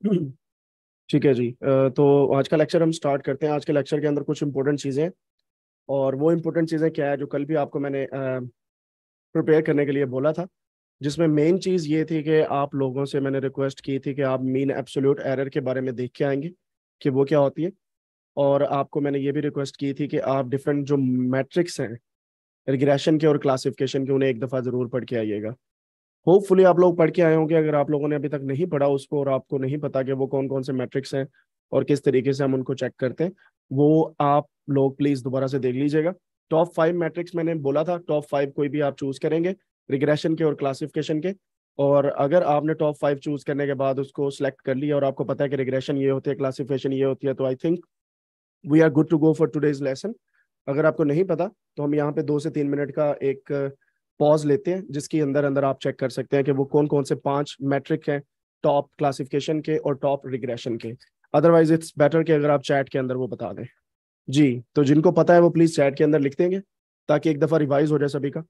ठीक है जी तो आज का लेक्चर हम स्टार्ट करते हैं आज के लेक्चर के अंदर कुछ इंपॉर्टेंट चीज़ें और वो इम्पोर्टेंट चीज़ें क्या है जो कल भी आपको मैंने प्रिपेयर करने के लिए बोला था जिसमें मेन चीज़ ये थी कि आप लोगों से मैंने रिक्वेस्ट की थी कि आप मीन एब्सोल्यूट एरर के बारे में देख के आएंगे कि वो क्या होती है और आपको मैंने ये भी रिक्वेस्ट की थी कि आप डिफरेंट जो मैट्रिक्स हैं रिग्रेशन के और क्लासिफिकेशन के उन्हें एक दफ़ा ज़रूर पढ़ के आइएगा होपफुली आप लोग पढ़ के आए होंगे अगर आप लोगों ने अभी तक नहीं पढ़ा उसको और आपको नहीं पता कि वो कौन कौन से मैट्रिक्स हैं और किस तरीके से हम उनको चेक करते हैं वो आप लोग प्लीज दोबारा से देख लीजिएगा टॉप फाइव मैट्रिक्स मैंने बोला था टॉप फाइव कोई भी आप चूज करेंगे रिग्रेशन के और क्लासिफिकेशन के और अगर आपने टॉप फाइव चूज करने के बाद उसको सिलेक्ट कर लिया और आपको पता है कि रिग्रेशन ये होती है क्लासिफिकेशन ये होती है तो I think we are good to go for today's lesson अगर आपको नहीं पता तो हम यहाँ पे दो से तीन मिनट का एक पॉज लेते हैं जिसके अंदर अंदर आप चेक कर सकते हैं कि वो कौन कौन से पांच मैट्रिक हैं टॉप क्लासिफिकेशन के और टॉप रिग्रेशन के अदरवाइज इट्स बेटर कि अगर आप चैट के अंदर वो बता दें जी तो जिनको पता है वो प्लीज़ चैट के अंदर लिख देंगे ताकि एक दफ़ा रिवाइज हो जाए सभी का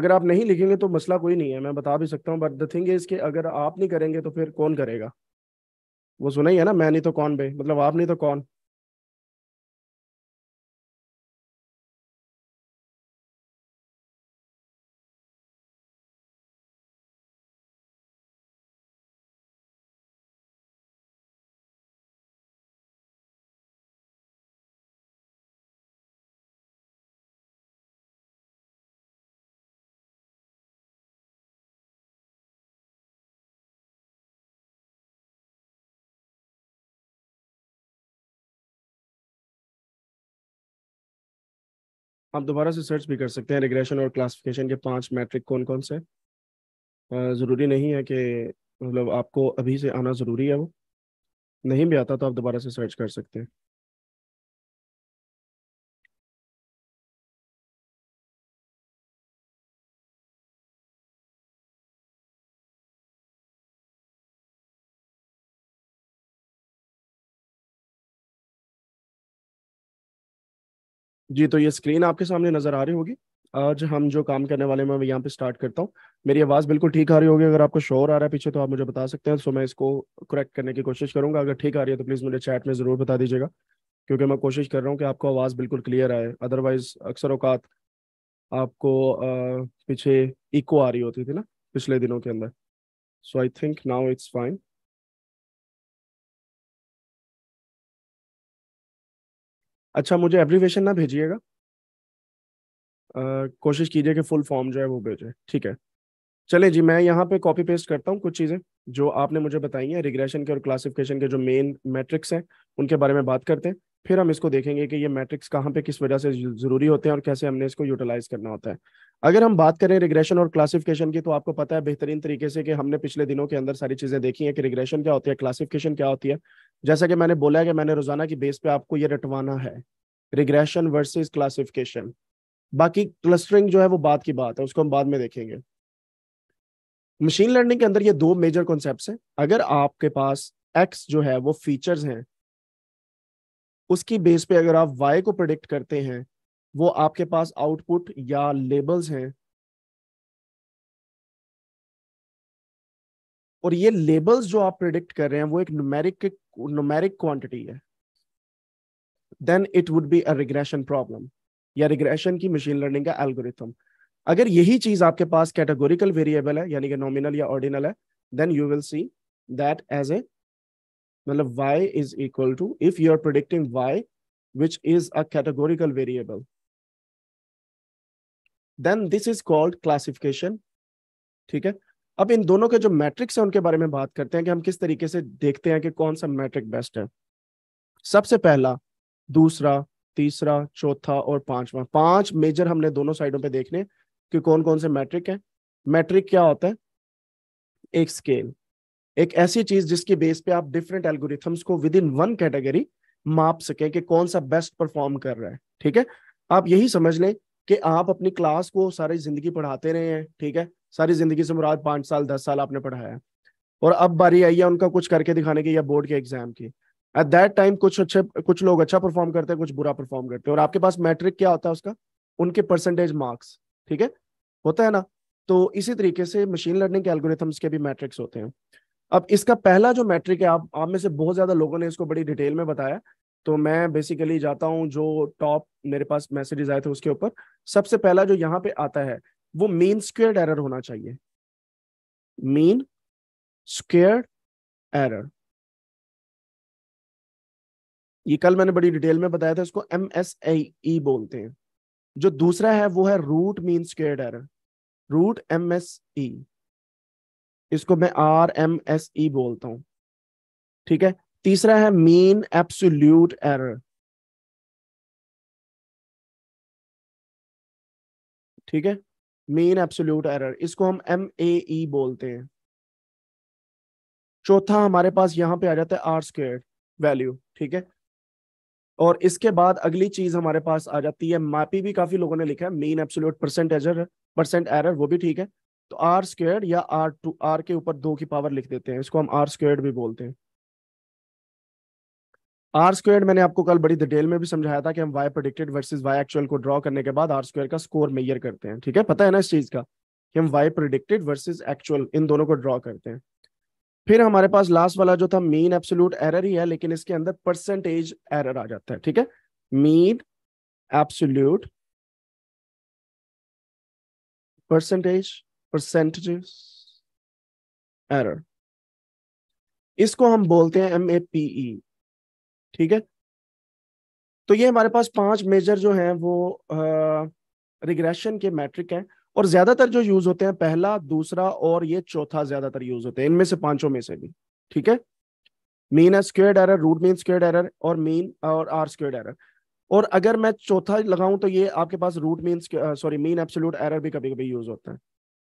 अगर आप नहीं लिखेंगे तो मसला कोई नहीं है मैं बता भी सकता हूँ बट द थिंग इज़ कि अगर आप नहीं करेंगे तो फिर कौन करेगा वो सुना ही है ना मैं नहीं तो कौन बे मतलब आप नहीं तो कौन आप दोबारा से सर्च भी कर सकते हैं रिग्रेशन और क्लासिफिकेशन के पांच मैट्रिक कौन कौन से ज़रूरी नहीं है कि मतलब आपको अभी से आना ज़रूरी है वो नहीं भी आता तो आप दोबारा से सर्च कर सकते हैं जी तो ये स्क्रीन आपके सामने नजर आ रही होगी आज हम जो काम करने वाले मैं यहाँ पे स्टार्ट करता हूँ मेरी आवाज़ बिल्कुल ठीक आ रही होगी अगर आपको शोर आ रहा है पीछे तो आप मुझे बता सकते हैं सो मैं इसको करेक्ट करने की कोशिश करूंगा अगर ठीक आ रही है तो प्लीज़ मुझे चैट में ज़रूर बता दीजिएगा क्योंकि मैं कोशिश कर रहा हूँ कि आपको आवाज़ बिल्कुल क्लियर आए अदरवाइज अक्सर अवकात आपको आ, पीछे इको आ रही होती थी ना पिछले दिनों के अंदर so I think now it's fine अच्छा मुझे एप्लीकेशन ना भेजिएगा कोशिश कीजिए कि फुल फॉर्म जो है वो भेजें ठीक है चले जी मैं यहाँ पे कॉपी पेस्ट करता हूँ कुछ चीज़ें जो आपने मुझे बताई हैं रिग्रेशन के और क्लासिफिकेशन के जो मेन मैट्रिक्स हैं उनके बारे में बात करते हैं फिर हम इसको देखेंगे कि ये मैट्रिक्स कहाँ पे किस वजह से ज़रूरी होते हैं और कैसे हमने इसको यूटिलाइज करना होता है अगर हम बात करें रिग्रेशन और क्लासिफिकेशन की तो आपको पता है बेहतरीन तरीके से कि हमने पिछले दिनों के अंदर सारी चीज़ें देखी हैं कि रिग्रेशन क्या होती है क्लासिफिकेशन क्या होती है जैसा कि मैंने बोला है कि मैंने रोज़ाना की बेस पे आपको ये रटवाना है रिग्रेशन वर्सेज क्लासिफिकेशन बाकी क्लस्टरिंग जो है वो बात की बात है उसको हम बाद में देखेंगे मशीन लर्निंग के अंदर ये दो मेजर कॉन्सेप्ट हैं अगर आपके पास एक्स जो है वो फीचर्स हैं उसकी बेस पे अगर आप वाई को प्रोडिक्ट करते हैं वो आपके पास आउटपुट या लेबल्स हैं और ये लेबल्स जो आप प्रिडिक्ट कर रहे हैं वो एक नुमेरिक नुमेरिक क्वांटिटी है then it would be a regression problem या रिग्रेशन की मशीन लर्निंग का एल्गोरिथम अगर यही चीज आपके पास कैटेगोरिकल वेरिएबल है यानी कि नॉमिनल या ऑर्डिनल है then you will see that as a मतलब y is equal to if you are predicting y which is a categorical variable then this is called classification ठीक है अब इन दोनों के जो मैट्रिक्स है उनके बारे में बात करते हैं कि हम किस तरीके से देखते हैं कि कौन सा मैट्रिक बेस्ट है सबसे पहला दूसरा तीसरा चौथा और पांचवा पांच मेजर हमने दोनों साइडों पे देखने कि कौन कौन से मैट्रिक हैं मैट्रिक क्या होता है एक स्केल एक ऐसी चीज जिसके बेस पे आप डिफरेंट एल्गोरिथम्स को विद इन वन कैटेगरी माप सके कि कौन सा बेस्ट परफॉर्म कर रहा है ठीक है आप यही समझ लें कि आप अपनी क्लास को सारी जिंदगी पढ़ाते रहे हैं ठीक है सारी जिंदगी से मुराद पांच साल दस साल आपने पढ़ाया और अब बारी आई है उनका कुछ करके दिखाने की या बोर्ड के एग्जाम की एट दैट टाइम कुछ अच्छे कुछ लोग अच्छा परफॉर्म करते हैं कुछ बुरा परफॉर्म करते हैं और आपके पास मैट्रिक क्या होता है उसका उनके परसेंटेज मार्क्स ठीक है होता है ना तो इसी तरीके से मशीन लर्निंग के एल्गोरिथम्स के भी मैट्रिक्स होते हैं अब इसका पहला जो मैट्रिक है आप आप में से बहुत ज़्यादा लोगों ने इसको बड़ी डिटेल में बताया तो मैं बेसिकली जाता हूँ जो टॉप मेरे पास मैसेजेस आए थे उसके ऊपर सबसे पहला जो यहाँ पे आता है वो मीन स्क्वेयर्ड एरर होना चाहिए मीन स्क्वेयर्ड एरर ये कल मैंने बड़ी डिटेल में बताया था इसको एम एस आई ई बोलते हैं जो दूसरा है वो है root mean square error root M S E इसको मैं आर एम एस ई बोलता हूं ठीक है तीसरा है मीन एप्सुल्यूट एरर ठीक है मीन एप्सोल्यूट एरर इसको हम एम ए ई बोलते हैं चौथा हमारे पास यहां पे आ जाता है आर स्क्वेयर वैल्यू ठीक है और इसके बाद अगली चीज हमारे पास आ जाती है मैपी भी काफी लोगों ने लिखा है mean absolute percent error percent error वो भी ठीक है तो आर स्क्वेयर या आर टू आर के ऊपर दो की पावर लिख देते हैं इसको हम आर स्क्वेयर भी बोलते हैं आर स्क्वेयर मैंने आपको कल बड़ी डिटेल में भी समझाया था कि हम y predicted versus y actual को ड्रॉ करने के बाद आर स्क्वेयर का स्कोर मेयर करते हैं ठीक है पता है ना इस चीज का कि हम वाई प्रोडिक्टेड वर्सेज एक्चुअल इन दोनों को ड्रॉ करते हैं फिर हमारे पास लास्ट वाला जो था मीन एब्सोल्यूट एरर ही है लेकिन इसके अंदर परसेंटेज एरर आ जाता है ठीक है mean absolute percentage percentage error इसको हम बोलते हैं एम ए पी ई ठीक है तो ये हमारे पास पांच मेजर जो हैं वो रिग्रेशन के मैट्रिक हैं और ज्यादातर जो यूज होते हैं पहला दूसरा और ये चौथा ज्यादातर यूज होते हैं इनमें से पांचों में से भी ठीक है मीन है squared error root mean squared error और मीन और आर स्क्वेड एरर और अगर मैं चौथा लगाऊं तो ये आपके पास root mean sorry mean absolute error भी कभी कभी यूज होता है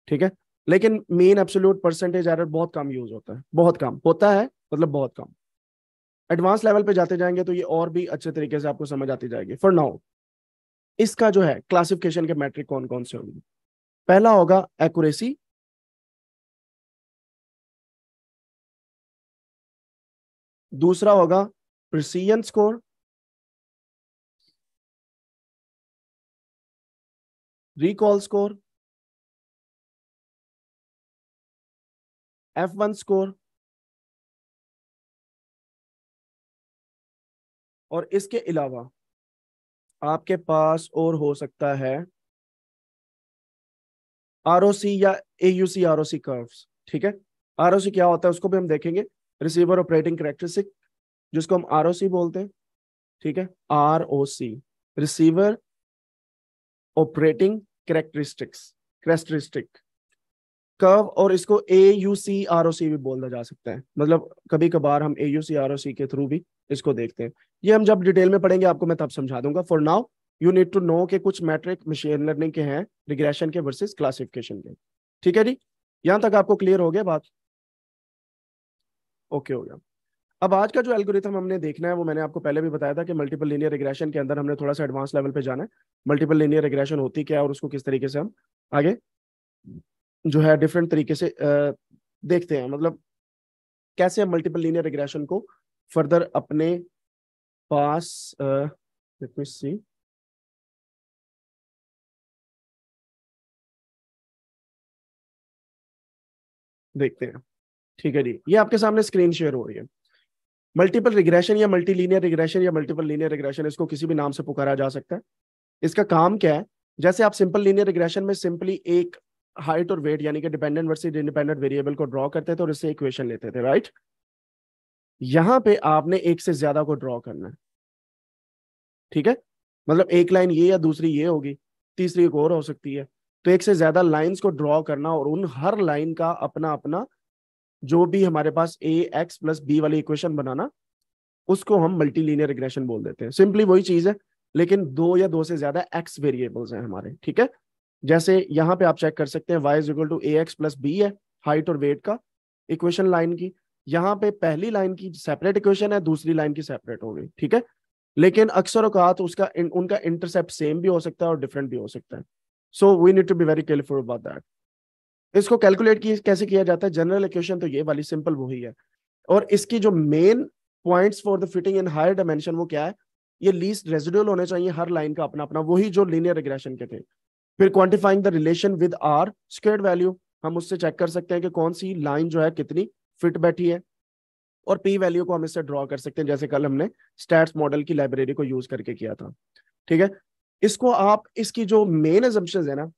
ठीक है लेकिन मीन एब्सोल्यूट परसेंटेज एरर बहुत कम यूज होता है बहुत कम होता है मतलब बहुत कम एडवांस लेवल पे जाते जाएंगे तो ये और भी अच्छे तरीके से आपको समझ आती जाएगी फॉर नाउ इसका जो है क्लासिफिकेशन के मैट्रिक कौन कौन से होंगे पहला होगा एक्यूरेसी दूसरा होगा precision score recall score F one score और इसके अलावा आपके पास और हो सकता है आर या A U C R curves ठीक है आर क्या होता है उसको भी हम देखेंगे रिसीवर ऑपरेटिंग करेक्टरिस्टिक जिसको हम आर बोलते हैं ठीक है R receiver operating characteristics characteristic curve और इसको ए यू सी आर ओ सी भी बोला जा सकता है मतलब कभी कभार हम ए यू सी आर ओ सी के थ्रू भी इसको देखते हैं ये हम जब डिटेल में पढ़ेंगे आपको मैं तब समझा दूंगा for now you need to know के कुछ मैट्रिक मशीन लर्निंग के हैं रिग्रेशन के वर्सेस क्लासिफिकेशन के ठीक है जी यहां तक आपको क्लियर हो गया बात ओके हो गया अब आज का जो एल्गोरिथम हमने देखना है वो मैंने आपको पहले भी बताया था कि मल्टीपल लीनियर रिग्रेशन के अंदर हमने थोड़ा सा एडवांस लेवल पे जाना है मल्टीपल लीनियर रिग्रेशन होती क्या है और उसको किस तरीके से हम आगे जो है डिफरेंट तरीके से आ, देखते हैं मतलब कैसे हम मल्टीपल लीनियर रिग्रेशन को फर्दर अपने पास आ, सी देखते हैं ठीक है जी ये आपके सामने स्क्रीन शेयर हो रही है मल्टीपल रिग्रेशन या मल्टी लीनियर रिग्रेशन या मल्टीपल लीनियर रिग्रेशन इसको किसी भी नाम से पुकारा जा सकता है इसका काम क्या है जैसे आप सिंपल लीनियर रिग्रेशन में सिंपली एक हाइट और वेट यानी कि डिपेंडेंट वर्सेज इंडिपेंडेंट वेरिएबल को ड्रॉ करते थे और इससे इक्वेशन लेते थे राइट यहां पे आपने एक से ज्यादा को ड्रॉ करना है ठीक है मतलब एक लाइन ये या दूसरी ये होगी तीसरी एक और हो सकती है तो एक से ज्यादा लाइंस को ड्रॉ करना और उन हर लाइन का अपना अपना जो भी हमारे पास ए एक्स प्लस बी वाली इक्वेशन बनाना उसको हम मल्टीलिनियर रिग्रेशन बोल देते हैं सिंपली वही चीज है लेकिन दो या दो से ज्यादा एक्स वेरिएबल्स हैं हमारे ठीक है जैसे यहाँ पे आप चेक कर सकते हैं y is equal to a x plus b है हाइट और वेट का इक्वेशन लाइन की यहाँ पे पहली लाइन की सेपरेट इक्वेशन है दूसरी लाइन की सेपरेट हो गई ठीक है लेकिन अक्सर उसका उनका इंटरसेप्ट सेम भी हो सकता है और डिफरेंट भी हो सकता है so we need to be very careful about that इसको कैलकुलेट की कैसे किया जाता है जनरल इक्वेशन तो ये वाली सिंपल वो ही है और इसकी जो main points for the fitting in higher dimension वो क्या है ये लीस्ट रेजिडुअल होने चाहिए हर लाइन का अपना अपना वही जो लीनियर रिग्रेशन के थे फिर quantifying the relation with R square value हम उससे चेक कर सकते हैं कि कौन सी लाइन जो है कितनी फिट बैठी है और पी वैल्यू को हम इससे ड्रॉ कर सकते हैं जैसे कल हमने स्टैट्स मॉडल की लाइब्रेरी को यूज करके किया था ठीक है इसको आप इसकी जो मेन एजम्पन है ना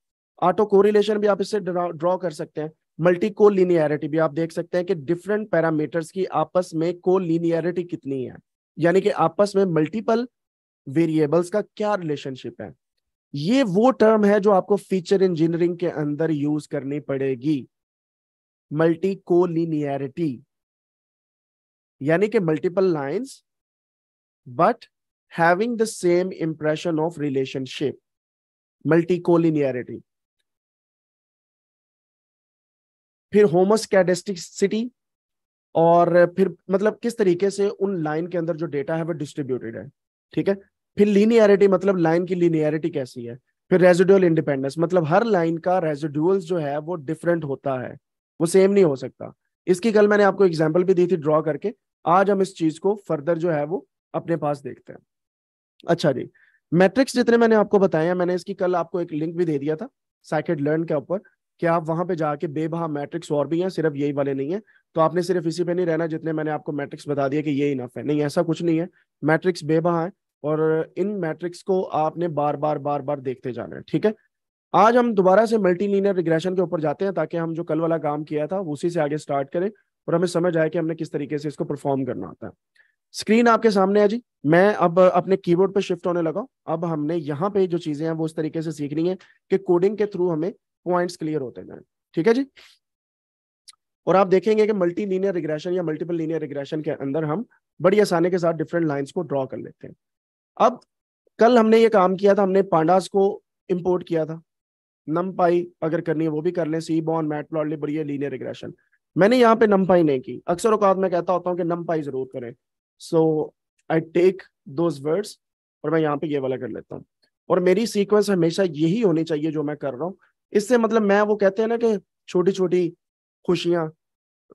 ऑटो कोरिलेशन भी आप इससे ड्रॉ कर सकते हैं मल्टी को लिनियरिटी भी आप देख सकते हैं कि डिफरेंट पैरामीटर्स की आपस में को लिनियरिटी कितनी है यानी कि आपस में मल्टीपल वेरिएबल्स का क्या रिलेशनशिप है ये वो टर्म है जो आपको फीचर इंजीनियरिंग के अंदर यूज करनी पड़ेगी मल्टी को लिनियरिटी यानी कि multiple lines but having the same impression of relationship, multicollinearity. फिर होमोस्कैडिस्टिसिटी और फिर मतलब किस तरीके से उन लाइन के अंदर जो डेटा है वो डिस्ट्रीब्यूटेड है ठीक है फिर लीनियरिटी मतलब लाइन की लीनियरिटी कैसी है फिर रेजिडुअल इंडिपेंडेंस मतलब हर लाइन का रेजिडुअल्स जो है वो डिफरेंट होता है वो सेम नहीं हो सकता इसकी कल मैंने आपको एग्जाम्पल भी दी थी ड्रॉ करके आज हम इस चीज को फर्दर जो है वो अपने पास देखते हैं अच्छा जी मैट्रिक्स जितने मैंने आपको बताया मैंने इसकी कल आपको एक लिंक भी दे दिया था साइकेट लर्न के ऊपर कि आप वहां पे जाके बेबहा मैट्रिक्स और भी हैं सिर्फ यही वाले नहीं है तो आपने सिर्फ इसी पे नहीं रहना जितने मैंने आपको मैट्रिक्स बता दिया कि ये इनफ है नहीं ऐसा कुछ नहीं है मैट्रिक्स बेबहा है और इन मैट्रिक्स को आपने बार बार बार बार देखते जाना है ठीक है आज हम दोबारा से मल्टीलिनियर रिग्रेशन के ऊपर जाते हैं ताकि हम जो कल वाला काम किया था उसी से आगे स्टार्ट करें और हमें समझ आए कि हमने किस तरीके से इसको परफॉर्म करना आता है स्क्रीन आपके सामने है जी मैं अब अपने कीबोर्ड पे शिफ्ट होने लगा अब हमने यहाँ पे जो चीजें हैं वो इस तरीके से सीखनी है कि कोडिंग के थ्रू हमें पॉइंट्स क्लियर होते जाए ठीक है जी और आप देखेंगे कि मल्टी लीनियर रिग्रेशन या मल्टीपल लीनियर रिग्रेशन के अंदर हम बड़ी आसानी के साथ डिफरेंट लाइन को ड्रॉ कर लेते हैं अब कल हमने ये काम किया था हमने पांडास को इम्पोर्ट किया था नम अगर करनी है वो भी कर लें सी बॉन मैट प्लॉट बढ़िया लीनियर रिग्रेशन मैंने यहाँ पे नम नहीं की अक्सर औकात मैं कहता होता हूँ कि नम जरूर करें so I take those words और मैं यहाँ पे ये वाला कर लेता हूँ और मेरी सीक्वेंस हमेशा यही होनी चाहिए जो मैं कर रहा हूँ इससे मतलब मैं वो कहते हैं ना कि छोटी छोटी खुशियाँ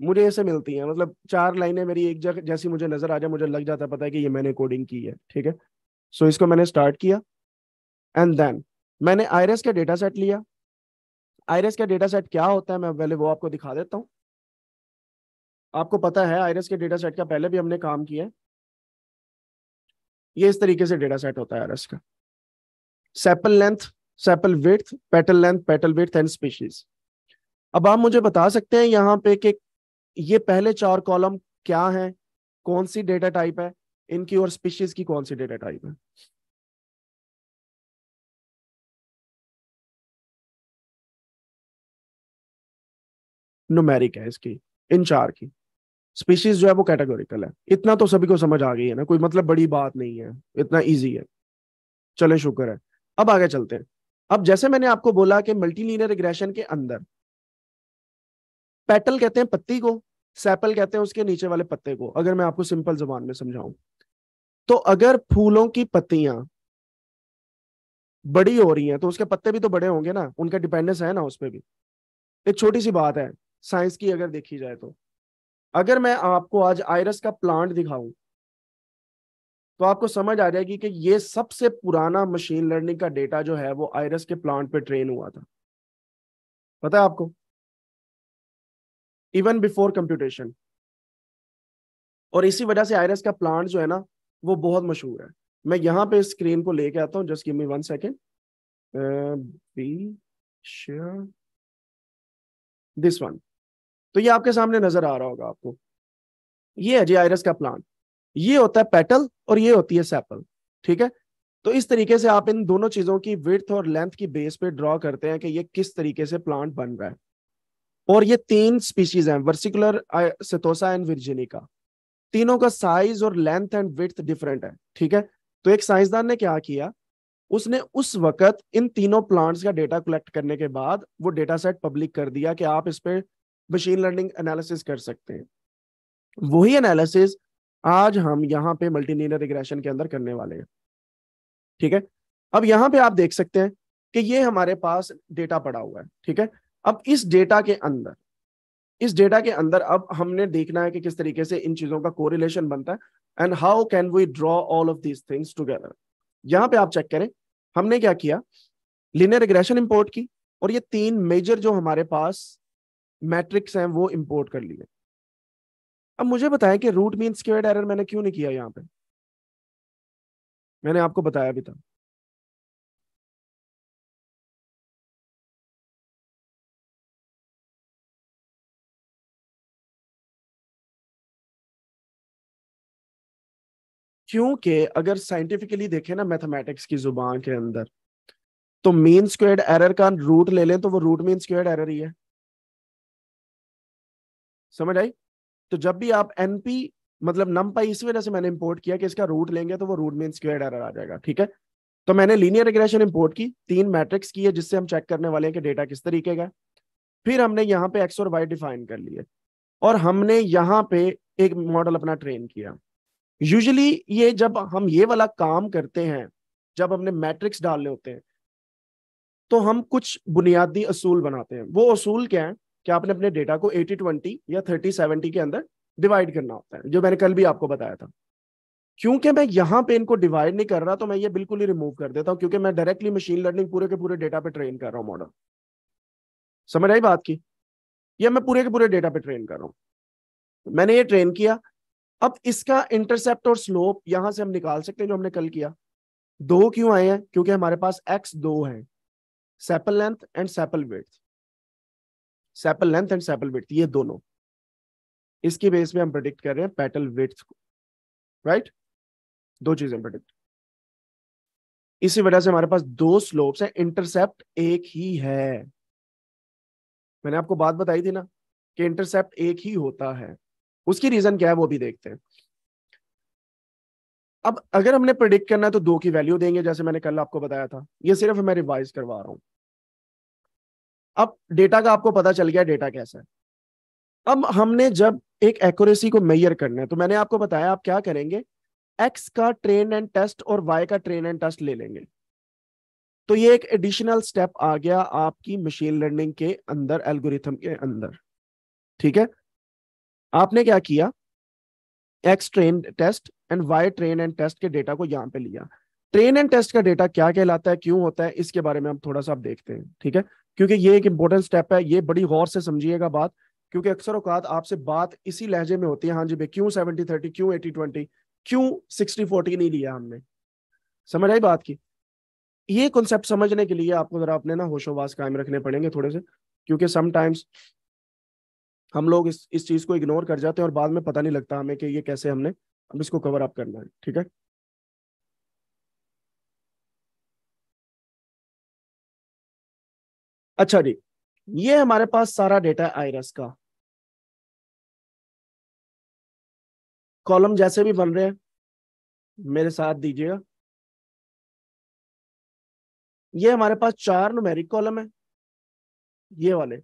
मुझे ऐसे मिलती हैं मतलब चार लाइनें मेरी एक जगह जैसी मुझे नजर आ जाए मुझे लग जाता पता है कि ये मैंने कोडिंग की है ठीक है सो so, इसको मैंने स्टार्ट किया एंड देन मैंने आयरस का डेटा सेट लिया आयरस का डेटा सेट क्या होता है मैं पहले वो आपको दिखा देता हूँ आपको पता है आयरस के डेटा सेट का पहले भी हमने काम किया है ये इस तरीके से डेटा सेट होता है आयरस का sepal length sepal width petal length petal width and species अब आप मुझे बता सकते हैं यहाँ पे कि ये पहले चार कॉलम क्या हैं कौन सी डेटा टाइप है इनकी और स्पीशीज की कौन सी डेटा टाइप है नुमेरिक है इसकी इन चार की स्पीशीज जो है वो कैटेगोरिकल है इतना तो सभी को समझ आ गई है ना कोई मतलब बड़ी बात नहीं है इतना ईजी है चले शुक्र है अब आगे चलते हैं अब जैसे मैंने आपको बोला कि मल्टीलिनियर रिग्रेशन के अंदर पेटल कहते हैं पत्ती को सैपल कहते हैं उसके नीचे वाले पत्ते को अगर मैं आपको सिंपल जबान में समझाऊं तो अगर फूलों की पत्तियां बड़ी हो रही हैं तो उसके पत्ते भी तो बड़े होंगे ना उनका डिपेंडेंस है ना उस पर भी एक छोटी सी बात है साइंस की अगर देखी जाए तो अगर मैं आपको आज आयरस का प्लांट दिखाऊं तो आपको समझ आ जाएगी कि ये सबसे पुराना मशीन लर्निंग का डेटा जो है वो आयरस के प्लांट पे ट्रेन हुआ था पता है आपको इवन बिफोर कंप्यूटेशन और इसी वजह से आयरस का प्लांट जो है ना वो बहुत मशहूर है मैं यहां पे स्क्रीन को लेके आता हूँ just me one second be share this one तो ये आपके सामने नजर आ रहा होगा आपको ये है जी आयरस का प्लांट ये होता है पेटल और ये होती है सेपल ठीक है तो इस तरीके से आप इन दोनों चीजों की विर्थ और लेंथ की बेस पे ड्रॉ करते हैं कि ये किस तरीके से प्लांट बन रहा है और ये तीन स्पीशीज हैं वर्सिकुलर सेतोसा एंड विर्जिनिका तीनों का साइज और लेंथ एंड विर्थ डिफरेंट है ठीक है तो एक साइंसदान ने क्या किया उसने उस वक्त इन तीनों प्लांट्स का डेटा कलेक्ट करने के बाद वो डेटा सेट पब्लिक कर दिया कि आप इस पर मशीन लर्निंग एनालिसिस कर सकते हैं वही एनालिसिस आज हम यहाँ पे मल्टीलिनियर रिग्रेशन के अंदर करने वाले हैं ठीक है अब यहाँ पे आप देख सकते हैं कि ये हमारे पास डेटा पड़ा हुआ है ठीक है अब इस डेटा के अंदर इस डेटा के अंदर अब हमने देखना है कि किस तरीके से इन चीजों का कोरिलेशन बनता है and how can we draw all of these things together यहाँ पे आप चेक करें हमने क्या किया लिनियर रिग्रेशन इंपोर्ट की और ये तीन मेजर जो हमारे पास मैट्रिक्स हैं वो इम्पोर्ट कर लिए अब मुझे बताएं कि रूट मीन स्क्वेयर्ड एरर मैंने क्यों नहीं किया यहाँ पे मैंने आपको बताया भी था क्योंकि अगर साइंटिफिकली देखें ना मैथमेटिक्स की जुबान के अंदर तो मीन स्क्वेयर्ड एरर का रूट ले लें तो वो रूट मीन स्क्वेयर्ड एरर ही है समझ आई तो जब भी आप एनपी मतलब नम पाई इस वजह से मैंने इंपोर्ट किया कि इसका रूट लेंगे तो वो रूट मीन स्क्वेयर एरर आ जाएगा ठीक है तो मैंने लीनियर रिग्रेशन इंपोर्ट की तीन मैट्रिक्स की है जिससे हम चेक करने वाले हैं कि डेटा किस तरीके का फिर हमने यहाँ पे एक्स और वाई डिफाइन कर लिए और हमने यहाँ पे एक मॉडल अपना ट्रेन किया यूजली ये जब हम ये वाला काम करते हैं जब हमने मैट्रिक्स डालने होते हैं तो हम कुछ बुनियादी असूल बनाते हैं वो असूल क्या है कि आपने अपने डेटा को 80 20 या 30 70 के अंदर डिवाइड करना होता है जो मैंने कल भी आपको बताया था क्योंकि मैं यहाँ पे इनको डिवाइड नहीं कर रहा तो मैं ये बिल्कुल ही रिमूव कर देता हूँ क्योंकि मैं डायरेक्टली मशीन लर्निंग पूरे के पूरे डेटा पे ट्रेन कर रहा हूँ मॉडल समझ आई बात की या मैं पूरे के पूरे डेटा पे ट्रेन कर रहा हूँ मैंने ये ट्रेन किया अब इसका इंटरसेप्ट और स्लोप यहां से हम निकाल सकते हैं जो हमने कल किया दो क्यों आए हैं क्योंकि हमारे पास एक्स दो है sepal length and sepal width sepal length and sepal width ये दोनों इसके बेस पे हम प्रोडिक्ट कर रहे हैं पेटल विथ को राइट दो चीजें प्रोडिक्ट इसी वजह से हमारे पास दो स्लोप्स हैं इंटरसेप्ट एक ही है मैंने आपको बात बताई थी ना कि इंटरसेप्ट एक ही होता है उसकी रीजन क्या है वो भी देखते हैं अब अगर हमने प्रिडिक्ट करना है तो दो की वैल्यू देंगे जैसे मैंने कल आपको बताया था ये सिर्फ मैं रिवाइज करवा रहा हूं अब डेटा का आपको पता चल गया डेटा कैसा है अब हमने जब एक एक्यूरेसी को मेयर करना है तो मैंने आपको बताया आप क्या करेंगे एक्स का ट्रेन एंड टेस्ट और वाई का ट्रेन एंड टेस्ट ले लेंगे तो ये एक एडिशनल स्टेप आ गया आपकी मशीन लर्निंग के अंदर एल्गोरिथम के अंदर ठीक है आपने क्या किया x train test and y train and test के डेटा को यहां पे लिया ट्रेन एंड टेस्ट का डेटा क्या कहलाता है क्यों होता है इसके बारे में हम थोड़ा सा आप देखते हैं ठीक है क्योंकि ये एक इंपॉर्टेंट स्टेप है ये बड़ी गौर से समझिएगा बात क्योंकि अक्सर औकात आपसे बात इसी लहजे में होती है हाँ जी भाई क्यों सेवेंटी थर्टी क्यों एटी ट्वेंटी क्यों सिक्सटी फोर्टी नहीं लिया हमने समझ आई बात की ये कॉन्सेप्ट समझने के लिए आपको जरा अपने ना होशोबाज कायम रखने पड़ेंगे थोड़े से क्योंकि समटाइम्स हम लोग इस इस चीज को इग्नोर कर जाते हैं और बाद में पता नहीं लगता हमें कि ये कैसे हमने अब इसको कवर अप करना है ठीक है अच्छा जी ये हमारे पास सारा डेटा है आयरस का कॉलम जैसे भी बन रहे हैं मेरे साथ दीजिएगा ये हमारे पास चार नुमेरिक कॉलम है ये वाले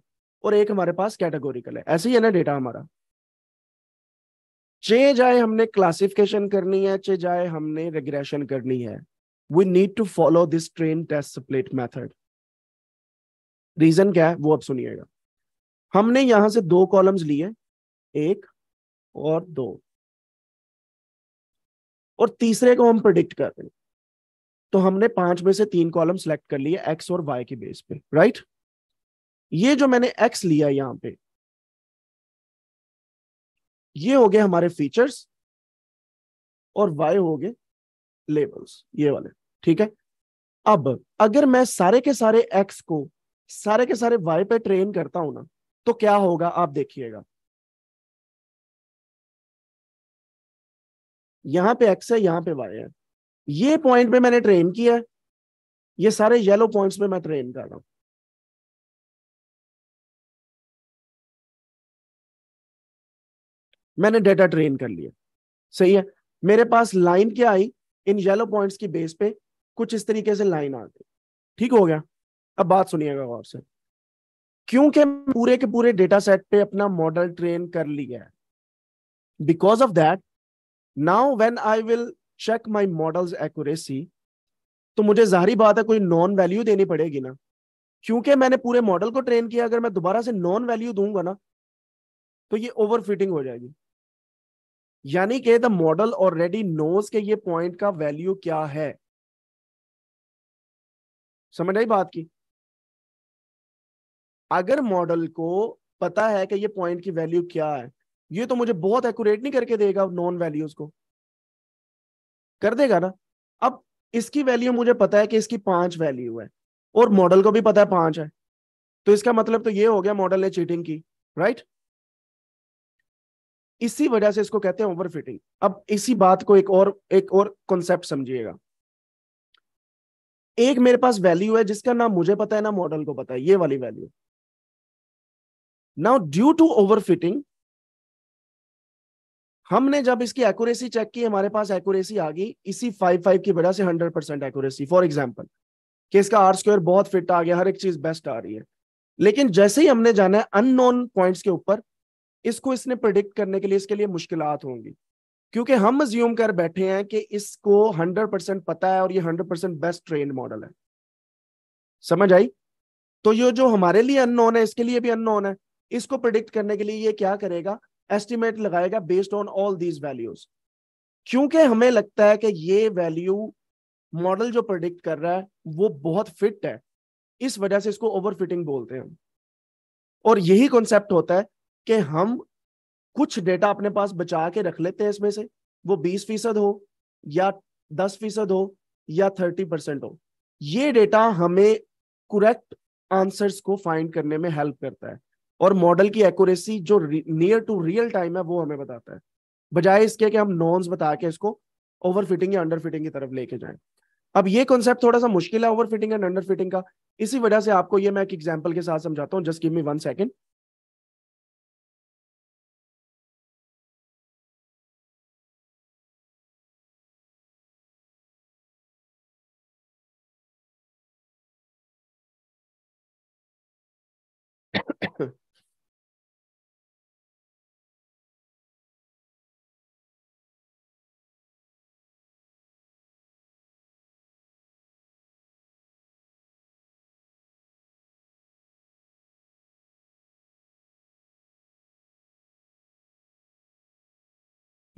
और एक हमारे पास कैटेगोरिकल है ऐसे ही है ना डेटा हमारा चे जाए हमने क्लासिफिकेशन करनी है चे जाए हमने रेग्रेशन करनी है we need to follow this train test split method reason क्या है वो अब सुनिएगा हमने यहां से दो कॉलम्स लिए एक और दो और तीसरे को हम प्रिडिक्ट कर रहे हैं तो हमने पांच में से तीन कॉलम सेलेक्ट कर लिए एक्स और वाई के बेस पे राइट ये जो मैंने एक्स लिया यहाँ पे ये हो गए हमारे फीचर्स और वाई हो गए लेबल्स ये वाले ठीक है अब अगर मैं सारे के सारे एक्स को सारे के सारे वाई पे ट्रेन करता हूं ना तो क्या होगा आप देखिएगा यहां पे एक्स है यहां पे वाई है ये पॉइंट पे मैंने ट्रेन किया है ये सारे येलो पॉइंट्स पे मैं ट्रेन कर रहा हूं मैंने डेटा ट्रेन कर लिया सही है मेरे पास लाइन क्या आई इन येलो पॉइंट्स की बेस पे कुछ इस तरीके से लाइन आ गई ठीक हो गया अब बात सुनिएगा गौर से क्योंकि पूरे के पूरे डेटा सेट पे अपना मॉडल ट्रेन कर लिया है because of that now when I will check my model's accuracy तो मुझे जाहरी बात है कोई नॉन वैल्यू देनी पड़ेगी ना क्योंकि मैंने पूरे मॉडल को ट्रेन किया अगर मैं दोबारा से नॉन वैल्यू दूंगा ना तो ये ओवर फिटिंग हो जाएगी यानी कि द मॉडल ऑलरेडी नोज के ये पॉइंट का वैल्यू क्या है समझ आई बात की अगर मॉडल को पता है कि ये पॉइंट की वैल्यू क्या है ये तो मुझे बहुत एक्यूरेट नहीं करके देगा नॉन वैल्यूज को कर देगा ना अब इसकी वैल्यू मुझे पता है कि इसकी पांच वैल्यू है और मॉडल को भी पता है पांच है तो इसका मतलब तो ये हो गया मॉडल ने चीटिंग की राइट इसी वजह से इसको कहते हैं ओवरफिटिंग अब इसी बात को एक और एक और कॉन्सेप्ट समझिएगा एक मेरे पास वैल्यू है जिसका ना मुझे पता है ना मॉडल को पता है ये वाली value now due to overfitting हमने जब इसकी एक्यूरेसी चेक की हमारे पास एक्यूरेसी आ गई इसी फाइव फाइव की वजह से hundred percent accuracy for example कि इसका आर स्क्वायर बहुत फिट आ गया हर एक चीज बेस्ट आ रही है लेकिन जैसे ही हमने जाना है अननोन पॉइंट्स के ऊपर इसको इसने प्रिडिक्ट करने के लिए इसके लिए मुश्किल होंगी क्योंकि हम ज्यूम कर बैठे हैं कि इसको हंड्रेड परसेंट पता है और ये hundred percent best train model है समझ आई तो ये जो हमारे लिए अननोन है इसके लिए भी अननोन है इसको प्रिडिक्ट करने के लिए ये क्या करेगा एस्टिमेट लगाएगा based on all these values क्योंकि हमें लगता है कि ये वैल्यू मॉडल जो प्रोडिक्ट कर रहा है वो बहुत फिट है इस वजह से इसको ओवर फिटिंग बोलते हैं और यही कॉन्सेप्ट होता है कि हम कुछ डेटा अपने पास बचा के रख लेते हैं इसमें से वो बीस फीसद हो या दस फीसद हो या थर्टी परसेंट हो ये डेटा हमें करेक्ट आंसर्स को फाइंड करने में हेल्प करता है और मॉडल की एक्यूरेसी जो नियर टू रियल टाइम है वो हमें बताता है बजाय इसके कि हम नॉन्स बता के इसको ओवर फिटिंग या अंडर फिटिंग की तरफ लेके जाएं अब ये कॉन्सेप्ट थोड़ा सा मुश्किल है overfitting and underfitting का इसी वजह से आपको ये मैं एक एग्जाम्पल के साथ समझाता हूँ just give me one second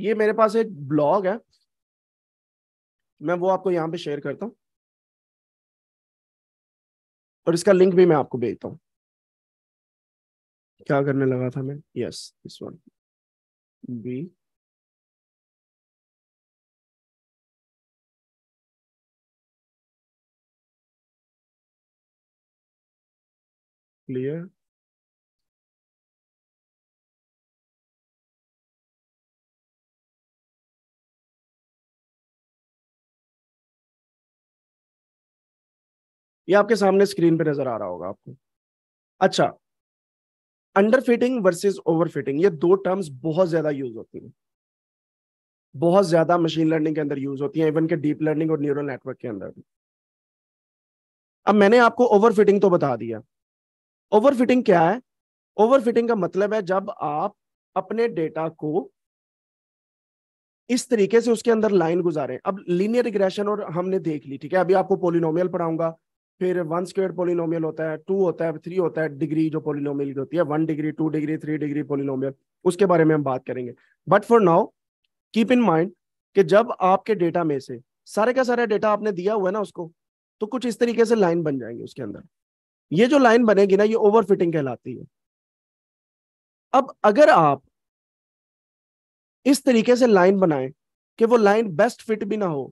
ये मेरे पास एक ब्लॉग है मैं वो आपको यहाँ पे शेयर करता हूँ और इसका लिंक भी मैं आपको भेजता हूँ क्या करने लगा था मैं yes this one be clear ये आपके सामने स्क्रीन पे नजर आ रहा होगा आपको अच्छा underfitting versus overfitting ये दो टर्म्स बहुत ज्यादा यूज होती हैं बहुत ज्यादा मशीन लर्निंग के अंदर यूज होती हैं इवन के डीप लर्निंग और न्यूरल नेटवर्क के अंदर भी अब मैंने आपको ओवर फिटिंग तो बता दिया ओवर फिटिंग क्या है ओवर फिटिंग का मतलब है जब आप अपने डेटा को इस तरीके से उसके अंदर लाइन गुजारें अब लीनियर रिग्रेशन और हमने देख ली ठीक है अभी आपको पोलिनोमियल पढ़ाऊंगा फिर वन स्क्वेयर पोलिनोमियल होता है टू होता है थ्री होता है डिग्री जो पोलिनोमियल की होती है one degree two degree three degree polynomial उसके बारे में हम बात करेंगे but for now keep in mind कि जब आपके डेटा में से सारे का सारा डेटा आपने दिया हुआ है ना उसको तो कुछ इस तरीके से लाइन बन जाएंगे उसके अंदर ये जो लाइन बनेगी ना ये ओवर फिटिंग कहलाती है अब अगर आप इस तरीके से लाइन बनाएं कि वो लाइन बेस्ट फिट भी ना हो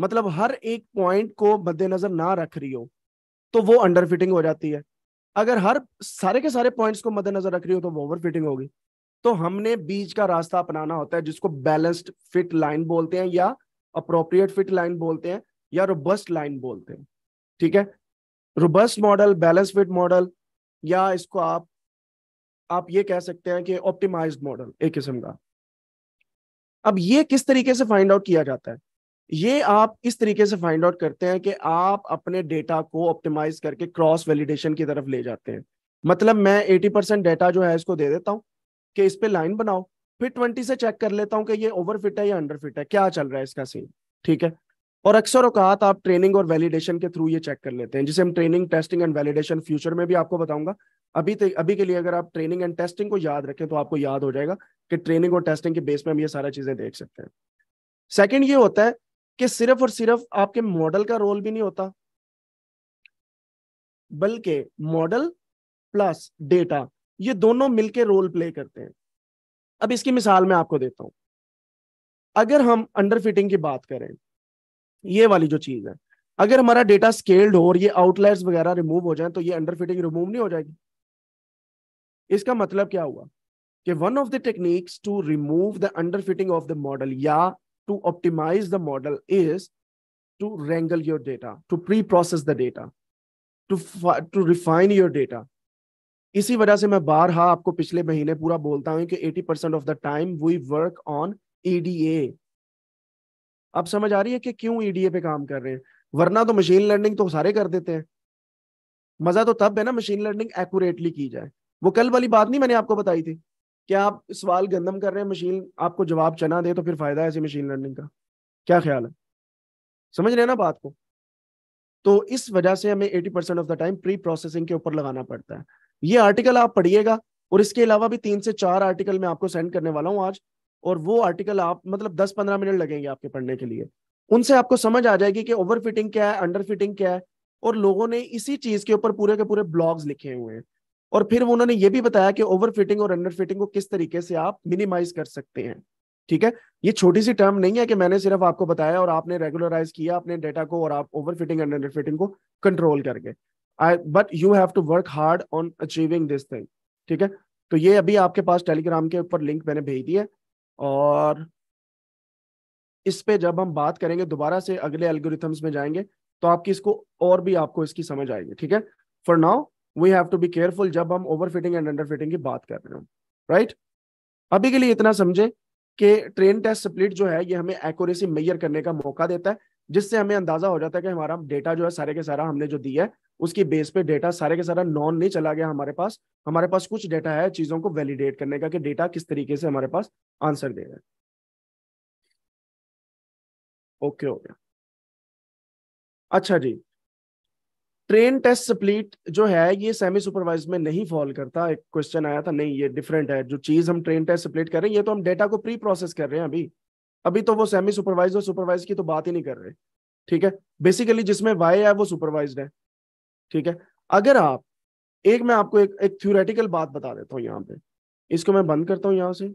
मतलब हर एक पॉइंट को मद्देनजर ना रख रही हो तो वो अंडर फिटिंग हो जाती है अगर हर सारे के सारे पॉइंट्स को मद्देनजर रख रही हो तो वो ओवर फिटिंग होगी तो हमने बीच का रास्ता अपनाना होता है जिसको बैलेंस्ड फिट लाइन बोलते हैं या अप्रोप्रिएट फिट लाइन बोलते हैं या रोबस्ट लाइन बोलते हैं ठीक है robust model balance fit model या इसको आप आप ये कह सकते हैं कि ऑप्टिमाइज्ड मॉडल एक किस्म का अब ये किस तरीके से फाइंड आउट किया जाता है ये आप इस तरीके से फाइंड आउट करते हैं कि आप अपने डेटा को ऑप्टिमाइज करके क्रॉस वैलिडेशन की तरफ ले जाते हैं मतलब मैं 80 परसेंट डेटा जो है इसको दे देता हूँ कि इस पे लाइन बनाओ फिर 20 से चेक कर लेता हूँ कि ये ओवरफिट है या अंडरफिट है क्या चल रहा है इसका सीन ठीक है और अक्सर अवकात आप ट्रेनिंग और वैलिडेशन के थ्रू ये चेक कर लेते हैं जिसे हम training testing and validation future में भी आपको बताऊंगा अभी अभी के लिए अगर आप ट्रेनिंग एंड टेस्टिंग को याद रखें तो आपको याद हो जाएगा कि ट्रेनिंग और टेस्टिंग के बेस में हम ये सारा चीजें देख सकते हैं सेकेंड ये होता है कि सिर्फ और सिर्फ आपके मॉडल का रोल भी नहीं होता बल्कि मॉडल प्लस डेटा ये दोनों मिलके रोल प्ले करते हैं अब इसकी मिसाल मैं आपको देता हूं अगर हम अंडर फिटिंग की बात करें ये वाली जो चीज है अगर हमारा डेटा स्केल्ड हो और ये आउटलाइट वगैरह रिमूव हो जाए तो ये अंडर फिटिंग रिमूव नहीं हो जाएगी इसका मतलब क्या हुआ कि one of the techniques to remove the underfitting of the model या to optimize the model is to wrangle your data, to pre-process the data, to to refine your data. इसी वजह से मैं बार हाँ आपको पिछले महीने पूरा बोलता हूँ कि 80 percent of the time we work on EDA अब समझ आ रही है कि क्यों EDA पे काम कर रहे हैं वरना तो मशीन लर्निंग तो सारे कर देते हैं मजा तो तब है ना मशीन लर्निंग एक्यूरेटली की जाए वो कल वाली बात नहीं मैंने आपको बताई थी क्या आप सवाल गंदम कर रहे हैं मशीन आपको जवाब चना दे तो फिर फायदा है ऐसी मशीन लर्निंग का क्या ख्याल है समझ रहे हैं ना बात को तो इस वजह से हमें 80 percent of the time preprocessing के ऊपर लगाना पड़ता है ये आर्टिकल आप पढ़िएगा और इसके अलावा भी तीन से चार आर्टिकल मैं आपको सेंड करने वाला हूँ आज और वो आर्टिकल आप मतलब दस पंद्रह मिनट लगेंगे आपके पढ़ने के लिए उनसे आपको समझ आ जाएगी कि ओवर फिटिंग क्या है अंडर फिटिंग क्या है और लोगों ने इसी चीज के ऊपर पूरे के पूरे ब्लॉग्स लिखे हुए हैं और फिर उन्होंने ये भी बताया कि ओवर फिटिंग और अंडर फिटिंग को किस तरीके से आप मिनिमाइज कर सकते हैं ठीक है ये छोटी सी टर्म नहीं है कि मैंने सिर्फ आपको बताया और आपने रेगुलराइज किया अपने डेटा को और आप overfitting and underfitting को कंट्रोल करके आई but you have to work hard on achieving this thing ठीक है तो ये अभी आपके पास टेलीग्राम के ऊपर लिंक मैंने भेज दी है और इस पे जब हम बात करेंगे दोबारा से अगले एल्गोरिथम्स में जाएंगे तो आपकी इसको और भी आपको इसकी समझ आएगी ठीक है for now we have to be careful जब हम overfitting and underfitting की बात कर रहे हो राइट अभी के लिए इतना समझे कि ट्रेन टेस्ट स्प्लिट जो है ये हमें एक्यूरेसी मेजर करने का मौका देता है जिससे हमें अंदाजा हो जाता है कि हमारा डेटा जो है सारे के सारा हमने जो दिया है उसकी बेस पे डेटा सारे के सारा नॉन नहीं चला गया हमारे पास हमारे पास कुछ डेटा है चीजों को वैलिडेट करने का कि डेटा किस तरीके से हमारे पास आंसर दे रहा है ओके हो गया अच्छा जी ट्रेन टेस्ट स्प्लिट जो है ये सेमी सुपरवाइज में नहीं फॉल करता एक क्वेश्चन आया था नहीं ये डिफरेंट है जो चीज हम ट्रेन टेस्ट स्प्लिट कर रहे हैं ये तो हम डेटा को प्री प्रोसेस कर रहे हैं अभी अभी तो वो सेमी सुपरवाइज और सुपरवाइज की तो बात ही नहीं कर रहे ठीक है बेसिकली जिसमें वाई है वो सुपरवाइज है ठीक है अगर आप एक मैं आपको एक एक थ्योरेटिकल बात बता देता हूँ यहाँ पे इसको मैं बंद करता हूँ यहाँ से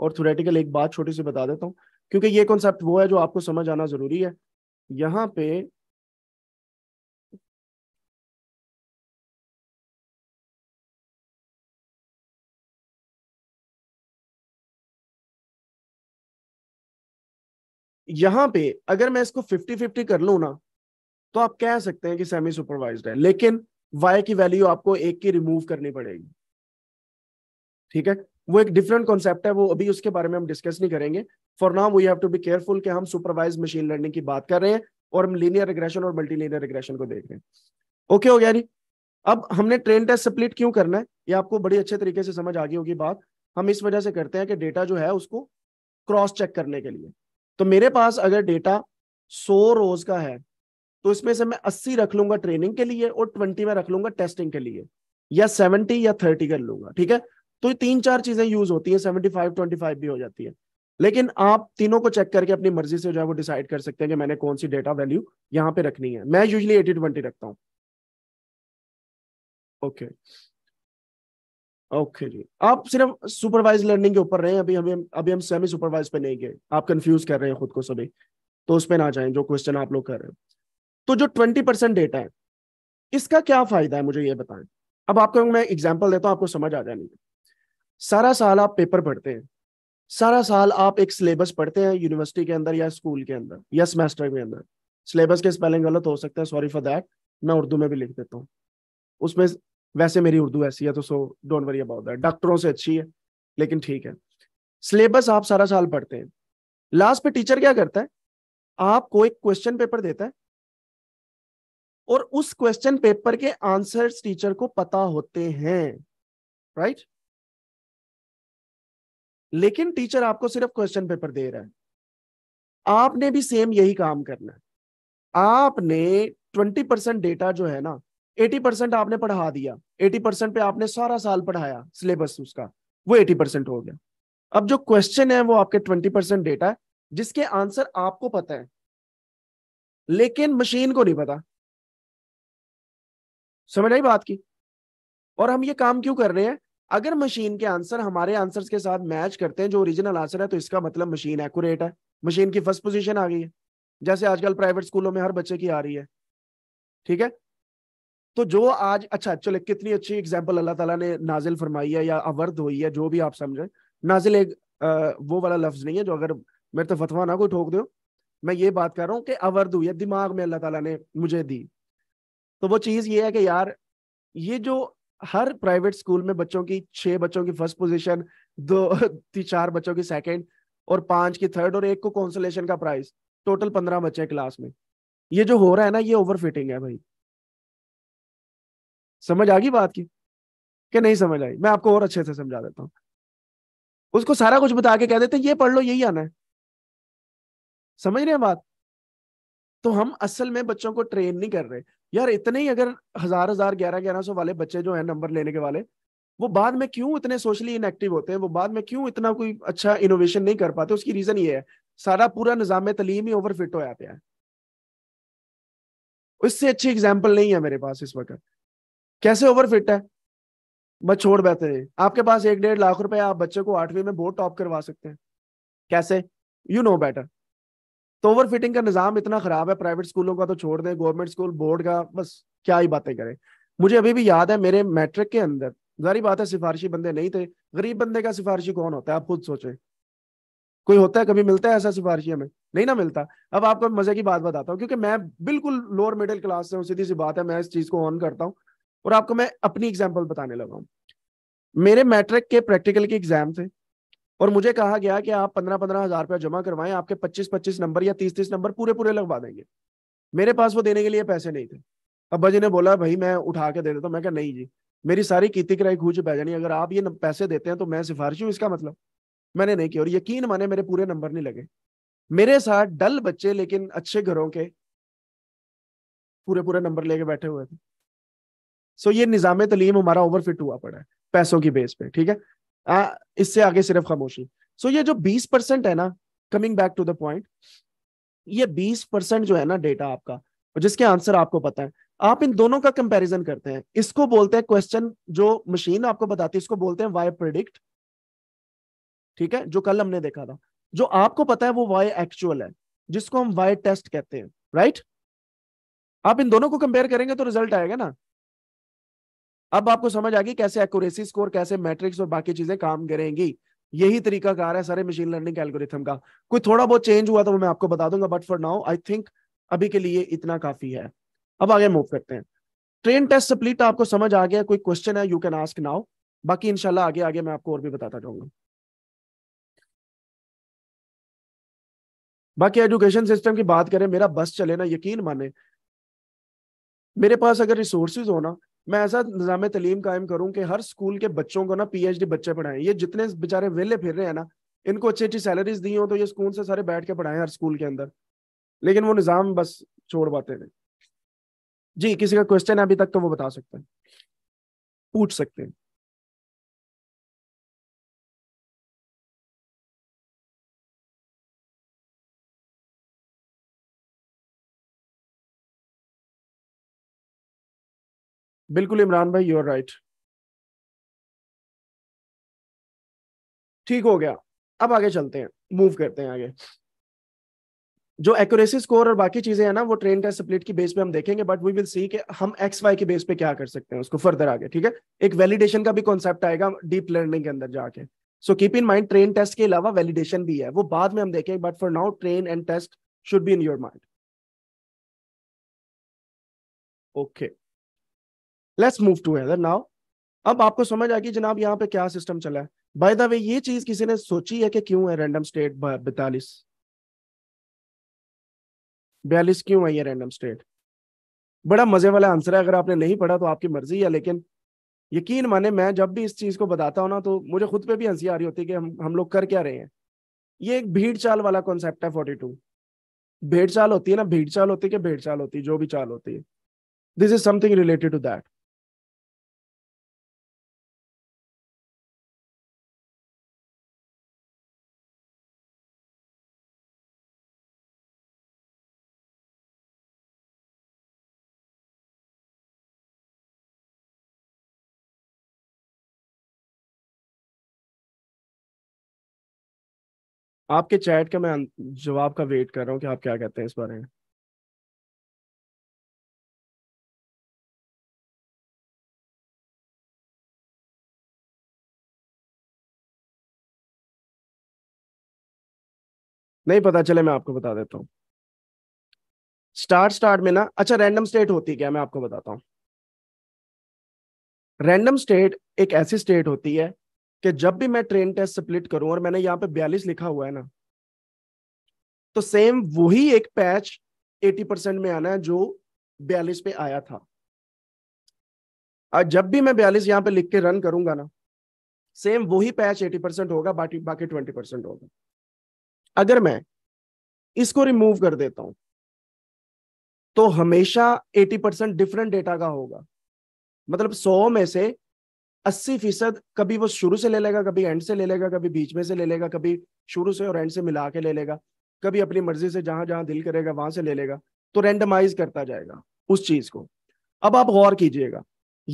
और थ्योरेटिकल एक बात छोटी सी बता देता हूँ क्योंकि ये कॉन्सेप्ट वो है जो आपको समझ आना जरूरी है यहाँ पे यहां पे अगर मैं इसको फिफ्टी फिफ्टी कर लू ना तो आप कह सकते हैं कि सेमी सुपरवाइज्ड है लेकिन वाई की वैल्यू आपको एक की रिमूव करनी पड़ेगी ठीक है वो एक डिफरेंट कॉन्सेप्ट है वो अभी उसके बारे में हम डिस्कस नहीं करेंगे for now we have to be careful कि हम सुपरवाइज मशीन लर्निंग की बात कर रहे हैं और हम लीनियर रिग्रेशन और मल्टी लीनियर रिग्रेशन को देख रहे हैं ओके हो गया जी अब हमने ट्रेन टेस्ट सप्लिट क्यों करना है ये आपको बड़ी अच्छे तरीके से समझ आ गई होगी बात हम इस वजह से करते हैं कि डेटा जो है उसको क्रॉस चेक करने के लिए तो मेरे पास अगर डेटा सो रोज का है तो इसमें से मैं अस्सी रख लूंगा ट्रेनिंग के लिए और ट्वेंटी में रख लूंगा टेस्टिंग के लिए या सेवेंटी या थर्टी कर लूंगा ठीक है तो ये तीन चार चीजें यूज होती है सेवेंटी फाइव ट्वेंटी फाइव भी हो जाती है लेकिन आप तीनों को चेक करके अपनी मर्जी से जो है वो डिसाइड कर सकते हैं कि मैंने कौन सी डेटा वैल्यू यहां पे रखनी है मैं यूजली एटी ट्वेंटी रखता हूँ ओके okay. ओके जी आप सिर्फ सुपरवाइज लर्निंग के ऊपर रहे हैं अभी हमें अभी हम सेमी सुपरवाइज पे नहीं गए आप कंफ्यूज कर रहे हैं खुद को सभी तो उस पर ना जाएं जो क्वेश्चन आप लोग कर रहे हैं तो जो ट्वेंटी परसेंट डेटा है इसका क्या फायदा है मुझे ये बताएं अब आपको मैं एग्जाम्पल देता हूँ आपको समझ आ जाएगी सारा साल आप पेपर पढ़ते हैं सारा साल आप एक सिलेबस पढ़ते हैं यूनिवर्सिटी के अंदर या स्कूल के अंदर या सेमेस्टर के अंदर सिलेबस के स्पेलिंग गलत हो सकता है सॉरी फॉर दैट मैं उर्दू में भी लिख देता हूँ उसमें वैसे मेरी उर्दू ऐसी है तो so don't worry about that डॉक्टरों से अच्छी है लेकिन ठीक है सिलेबस आप सारा साल पढ़ते हैं लास्ट पे टीचर क्या करता है आपको एक क्वेश्चन पेपर देता है और उस क्वेश्चन पेपर के आंसर्स टीचर को पता होते हैं राइट right? लेकिन टीचर आपको सिर्फ क्वेश्चन पेपर दे रहा है आपने भी सेम यही काम करना है आपने 20 परसेंट डेटा जो है ना एटी परसेंट आपने पढ़ा दिया एटी परसेंट पे आपने सारा साल पढ़ाया सिलेबस उसका वो एटी परसेंट हो गया अब जो क्वेश्चन है वो आपके ट्वेंटी परसेंट डेटा है जिसके आंसर आपको पता है लेकिन मशीन को नहीं पता समझ आई बात की और हम ये काम क्यों कर रहे हैं अगर मशीन के आंसर हमारे आंसर्स के साथ मैच करते हैं जो ओरिजिनल आंसर है तो इसका मतलब मशीन एक्यूरेट है मशीन की फर्स्ट पोजीशन आ गई है जैसे आजकल प्राइवेट स्कूलों में हर बच्चे की आ रही है ठीक है तो जो आज अच्छा चले कितनी अच्छी एग्जाम्पल अल्लाह ताला ने नाजिल फरमाई है या अवर्द हुई है जो भी आप समझे नाजिल एक आ, वो वाला लफ्ज नहीं है जो अगर मेरे तो फतवा ना कोई ठोक दो मैं ये बात कर रहा हूँ कि अवर्द हुई है दिमाग में अल्लाह ताला ने मुझे दी तो वो चीज़ ये है कि यार ये जो हर प्राइवेट स्कूल में बच्चों की छह बच्चों की फर्स्ट पोजीशन दो चार बच्चों की सेकंड और पांच की थर्ड और एक को कॉन्सोलेशन का प्राइस टोटल पंद्रह बच्चे क्लास में ये जो हो रहा है ना ये ओवर फिटिंग है भाई समझ आ गई बात की कि नहीं समझ आई मैं आपको और अच्छे से समझा देता हूँ उसको सारा कुछ बता के कह देते ये पढ़ लो यही आना है समझ रहे हैं बात तो हम असल में बच्चों को ट्रेन नहीं कर रहे यार इतने ही अगर हजार हजार ग्यारह ग्यारह सौ वाले बच्चे जो है नंबर लेने के वाले वो बाद में क्यों इतने सोशली इनएक्टिव होते हैं वो बाद में क्यों इतना कोई अच्छा इनोवेशन नहीं कर पाते उसकी रीजन ये है सारा पूरा निज़ाम तलीम ही ओवरफिट हो पे है इससे अच्छी एग्जाम्पल नहीं है मेरे पास इस वक्त कैसे ओवर फिट है बस छोड़ बैठे है आपके पास एक डेढ़ लाख रुपए आप बच्चे को आठवीं में बोर्ड टॉप करवा सकते हैं कैसे यू नो बेटर तो ओवर फिटिंग का निज़ाम इतना ख़राब है प्राइवेट स्कूलों का तो छोड़ दें गवर्नमेंट स्कूल बोर्ड का बस क्या ही बातें करें मुझे अभी भी याद है मेरे मैट्रिक के अंदर जारी बात है सिफारिशी बंदे नहीं थे गरीब बंदे का सिफारिशी कौन होता है आप खुद सोचें कोई होता है कभी मिलता है ऐसा सिफारशी हमें नहीं ना मिलता अब आपको मजे की बात बताता हूँ क्योंकि मैं बिल्कुल लोअर मिडिल क्लास से हूँ सीधी सी बात है मैं इस चीज को ऑन करता हूँ और आपको मैं अपनी एग्जाम्पल बताने लगा हूँ मेरे मैट्रिक के प्रैक्टिकल के एग्जाम थे और मुझे कहा गया कि आप पंद्रह पंद्रह हजार रुपया जमा करवाएं आपके पच्चीस पच्चीस नंबर या तीस तीस नंबर पूरे पूरे लगवा देंगे मेरे पास वो देने के लिए पैसे नहीं थे अब्बा जी ने बोला भाई मैं उठा के दे देता तो मैं कहा नहीं जी मेरी सारी कीती किराई खूज पै जानी अगर आप ये पैसे देते हैं तो मैं सिफारिश हूँ इसका मतलब मैंने नहीं किया और यकीन माने मेरे पूरे नंबर नहीं लगे मेरे साथ डल बच्चे लेकिन अच्छे घरों के पूरे पूरे नंबर लेके बैठे हुए थे सो ये निज़ाम तलीम हमारा ओवरफिट हुआ पड़ा है पैसों की बेस पे ठीक है आ, इससे आगे सिर्फ खामोशी सो ये जो 20 परसेंट है ना coming back to the point ये 20 परसेंट जो है ना डेटा आपका जिसके आंसर आपको पता है आप इन दोनों का कंपेरिजन करते हैं इसको बोलते हैं क्वेश्चन जो मशीन आपको बताती है इसको बोलते हैं वाई प्रिडिक्ट ठीक है जो कल हमने देखा था जो आपको पता है वो वाई एक्चुअल है जिसको हम वाई टेस्ट कहते हैं राइट आप इन दोनों को कंपेयर करेंगे तो रिजल्ट आएगा ना अब आपको समझ आ गई कैसे एक्यूरेसी स्कोर कैसे मैट्रिक्स और बाकी चीजें काम करेंगी यही तरीका कार है सारे मशीन लर्निंग एल्गोरिथम का कोई थोड़ा बहुत चेंज हुआ तो मैं आपको बता दूंगा but for now I think अभी के लिए इतना काफी है अब आगे मूव करते हैं ट्रेन टेस्ट स्प्लिट आपको समझ आ गया कोई क्वेश्चन है यू कैन आस्क नाउ बाकी इनशाला आगे आगे मैं आपको और भी बताता जाऊंगा बाकी एजुकेशन सिस्टम की बात करें मेरा बस चले ना यकीन माने मेरे पास अगर रिसोर्सेज हो ना मैं ऐसा निज़ाम तलीम कायम करूँ कि हर स्कूल के बच्चों को ना पीएचडी बच्चे पढ़ाएं ये जितने बेचारे वेले फिर रहे हैं ना इनको अच्छी अच्छी सैलरीज दी हो तो ये स्कूल से सारे बैठ के पढ़ाएं हर स्कूल के अंदर लेकिन वो निज़ाम बस छोड़ पाते हैं जी किसी का क्वेश्चन है अभी तक तो वो बता सकते हैं पूछ सकते हैं बिल्कुल इमरान भाई यू आर राइट ठीक हो गया अब आगे चलते हैं मूव करते हैं आगे जो एक्यूरेसी स्कोर और बाकी चीजें हैं ना वो ट्रेन टेस्ट स्प्लिट की बेस पे हम देखेंगे बट वी विल सी कि हम एक्स वाई के बेस पे क्या कर सकते हैं उसको फर्दर आगे ठीक है एक वैलिडेशन का भी कॉन्सेप्ट आएगा डीप लर्निंग के अंदर जाके so keep in mind train test के अलावा वैलिडेशन भी है वो बाद में हम देखेंगे but for now train and test should be in your mind okay let's move to hither now अब आपको समझ आ गई जनाब यहाँ पे क्या सिस्टम चला है बाय द वे ये चीज किसी ने सोची है कि क्यों है रैंडम स्टेट बैतालीस बयालीस क्यों है ये रैंडम स्टेट बड़ा मजे वाला आंसर है अगर आपने नहीं पढ़ा तो आपकी मर्जी है लेकिन यकीन माने मैं जब भी इस चीज को बताता हूँ ना तो मुझे खुद पे भी हंसी आ रही होती है कि हम हम लोग कर क्या रहे हैं ये एक भीड़ चाल वाला कॉन्सेप्ट है फोर्टी टू भेड़ चाल होती है ना भीड़ चाल होती है कि भेड़ चाल होती है जो भी चाल होती है this is something related to that आपके चैट का मैं अं-, जवाब का वेट कर रहा हूँ कि आप क्या कहते हैं इस बारे में नहीं पता चले मैं आपको बता देता हूँ स्टार्ट स्टार्ट में ना अच्छा रैंडम स्टेट होती क्या मैं आपको बताता हूँ रैंडम स्टेट एक ऐसी स्टेट होती है कि जब भी मैं ट्रेन टेस्ट स्प्लिट करूं और मैंने यहाँ पे बयालीस लिखा हुआ है ना तो सेम वही एक पैच 80 परसेंट में आना है जो बयालीस पे आया था और जब भी मैं बयालीस यहाँ पे लिख के रन करूंगा ना सेम वही पैच 80 परसेंट होगा बाकी बाकी 20 परसेंट होगा अगर मैं इसको रिमूव कर देता हूं तो हमेशा 80 परसेंट डिफरेंट डेटा का होगा मतलब 100 में से अस्सी फीसद कभी वो शुरू से ले लेगा कभी एंड से ले लेगा कभी बीच में से ले लेगा कभी शुरू से और एंड से मिला के ले लेगा कभी अपनी मर्जी से जहां जहां दिल करेगा वहां से ले लेगा तो रेंडमाइज करता जाएगा उस चीज को अब आप गौर कीजिएगा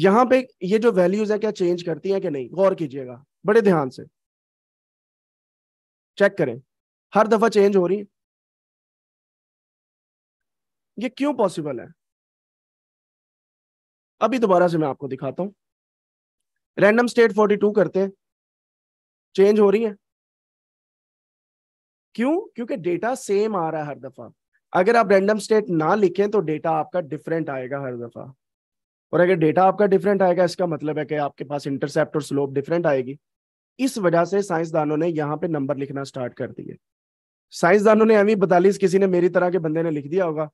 यहाँ पे ये जो वैल्यूज है क्या चेंज करती है कि नहीं गौर कीजिएगा बड़े ध्यान से चेक करें हर दफा चेंज हो रही है ये क्यों पॉसिबल है अभी दोबारा से मैं आपको दिखाता हूं रैंडम स्टेट 42 करते हैं चेंज हो रही है क्यों क्योंकि डेटा सेम आ रहा है हर दफा अगर आप रैंडम स्टेट ना लिखें तो डेटा आपका डिफरेंट आएगा हर दफा और अगर डेटा आपका डिफरेंट आएगा इसका मतलब है कि आपके पास इंटरसेप्ट और स्लोप डिफरेंट आएगी इस वजह से साइंसदानों ने यहाँ पे नंबर लिखना स्टार्ट कर दिए साइंसदानों ने एमी बतालीस किसी ने मेरी तरह के बंदे ने लिख दिया होगा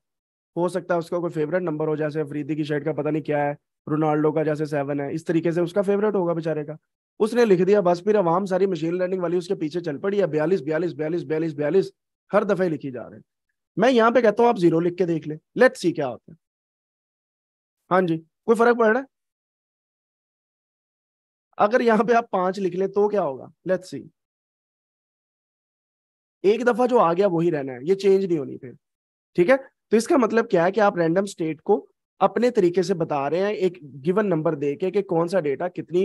हो सकता है उसका कोई फेवरेट नंबर हो जैसे अफरीदी की शर्ट का पता नहीं क्या है रोनाल्डो का जैसे सेवन है इस तरीके से उसका फेवरेट होगा बेचारे का उसने लिख दिया बस फिर अवाम सारी मशीन लर्निंग वाली उसके पीछे चल पड़ी है बयालीस बयालीस बयालीस बयालीस बयालीस हर दफे लिखी जा रहे मैं यहाँ पे कहता हूँ आप जीरो लिख के देख ले लेट सी क्या होता है हाँ जी कोई फर्क पड़ रहा है अगर यहाँ पे आप पांच लिख ले तो क्या होगा लेट सी एक दफा जो आ गया वही रहना है ये चेंज नहीं होनी फिर ठीक है तो इसका मतलब क्या है कि आप रैंडम स्टेट को अपने तरीके से बता रहे हैं एक गिवन नंबर दे के कि कौन सा डेटा कितनी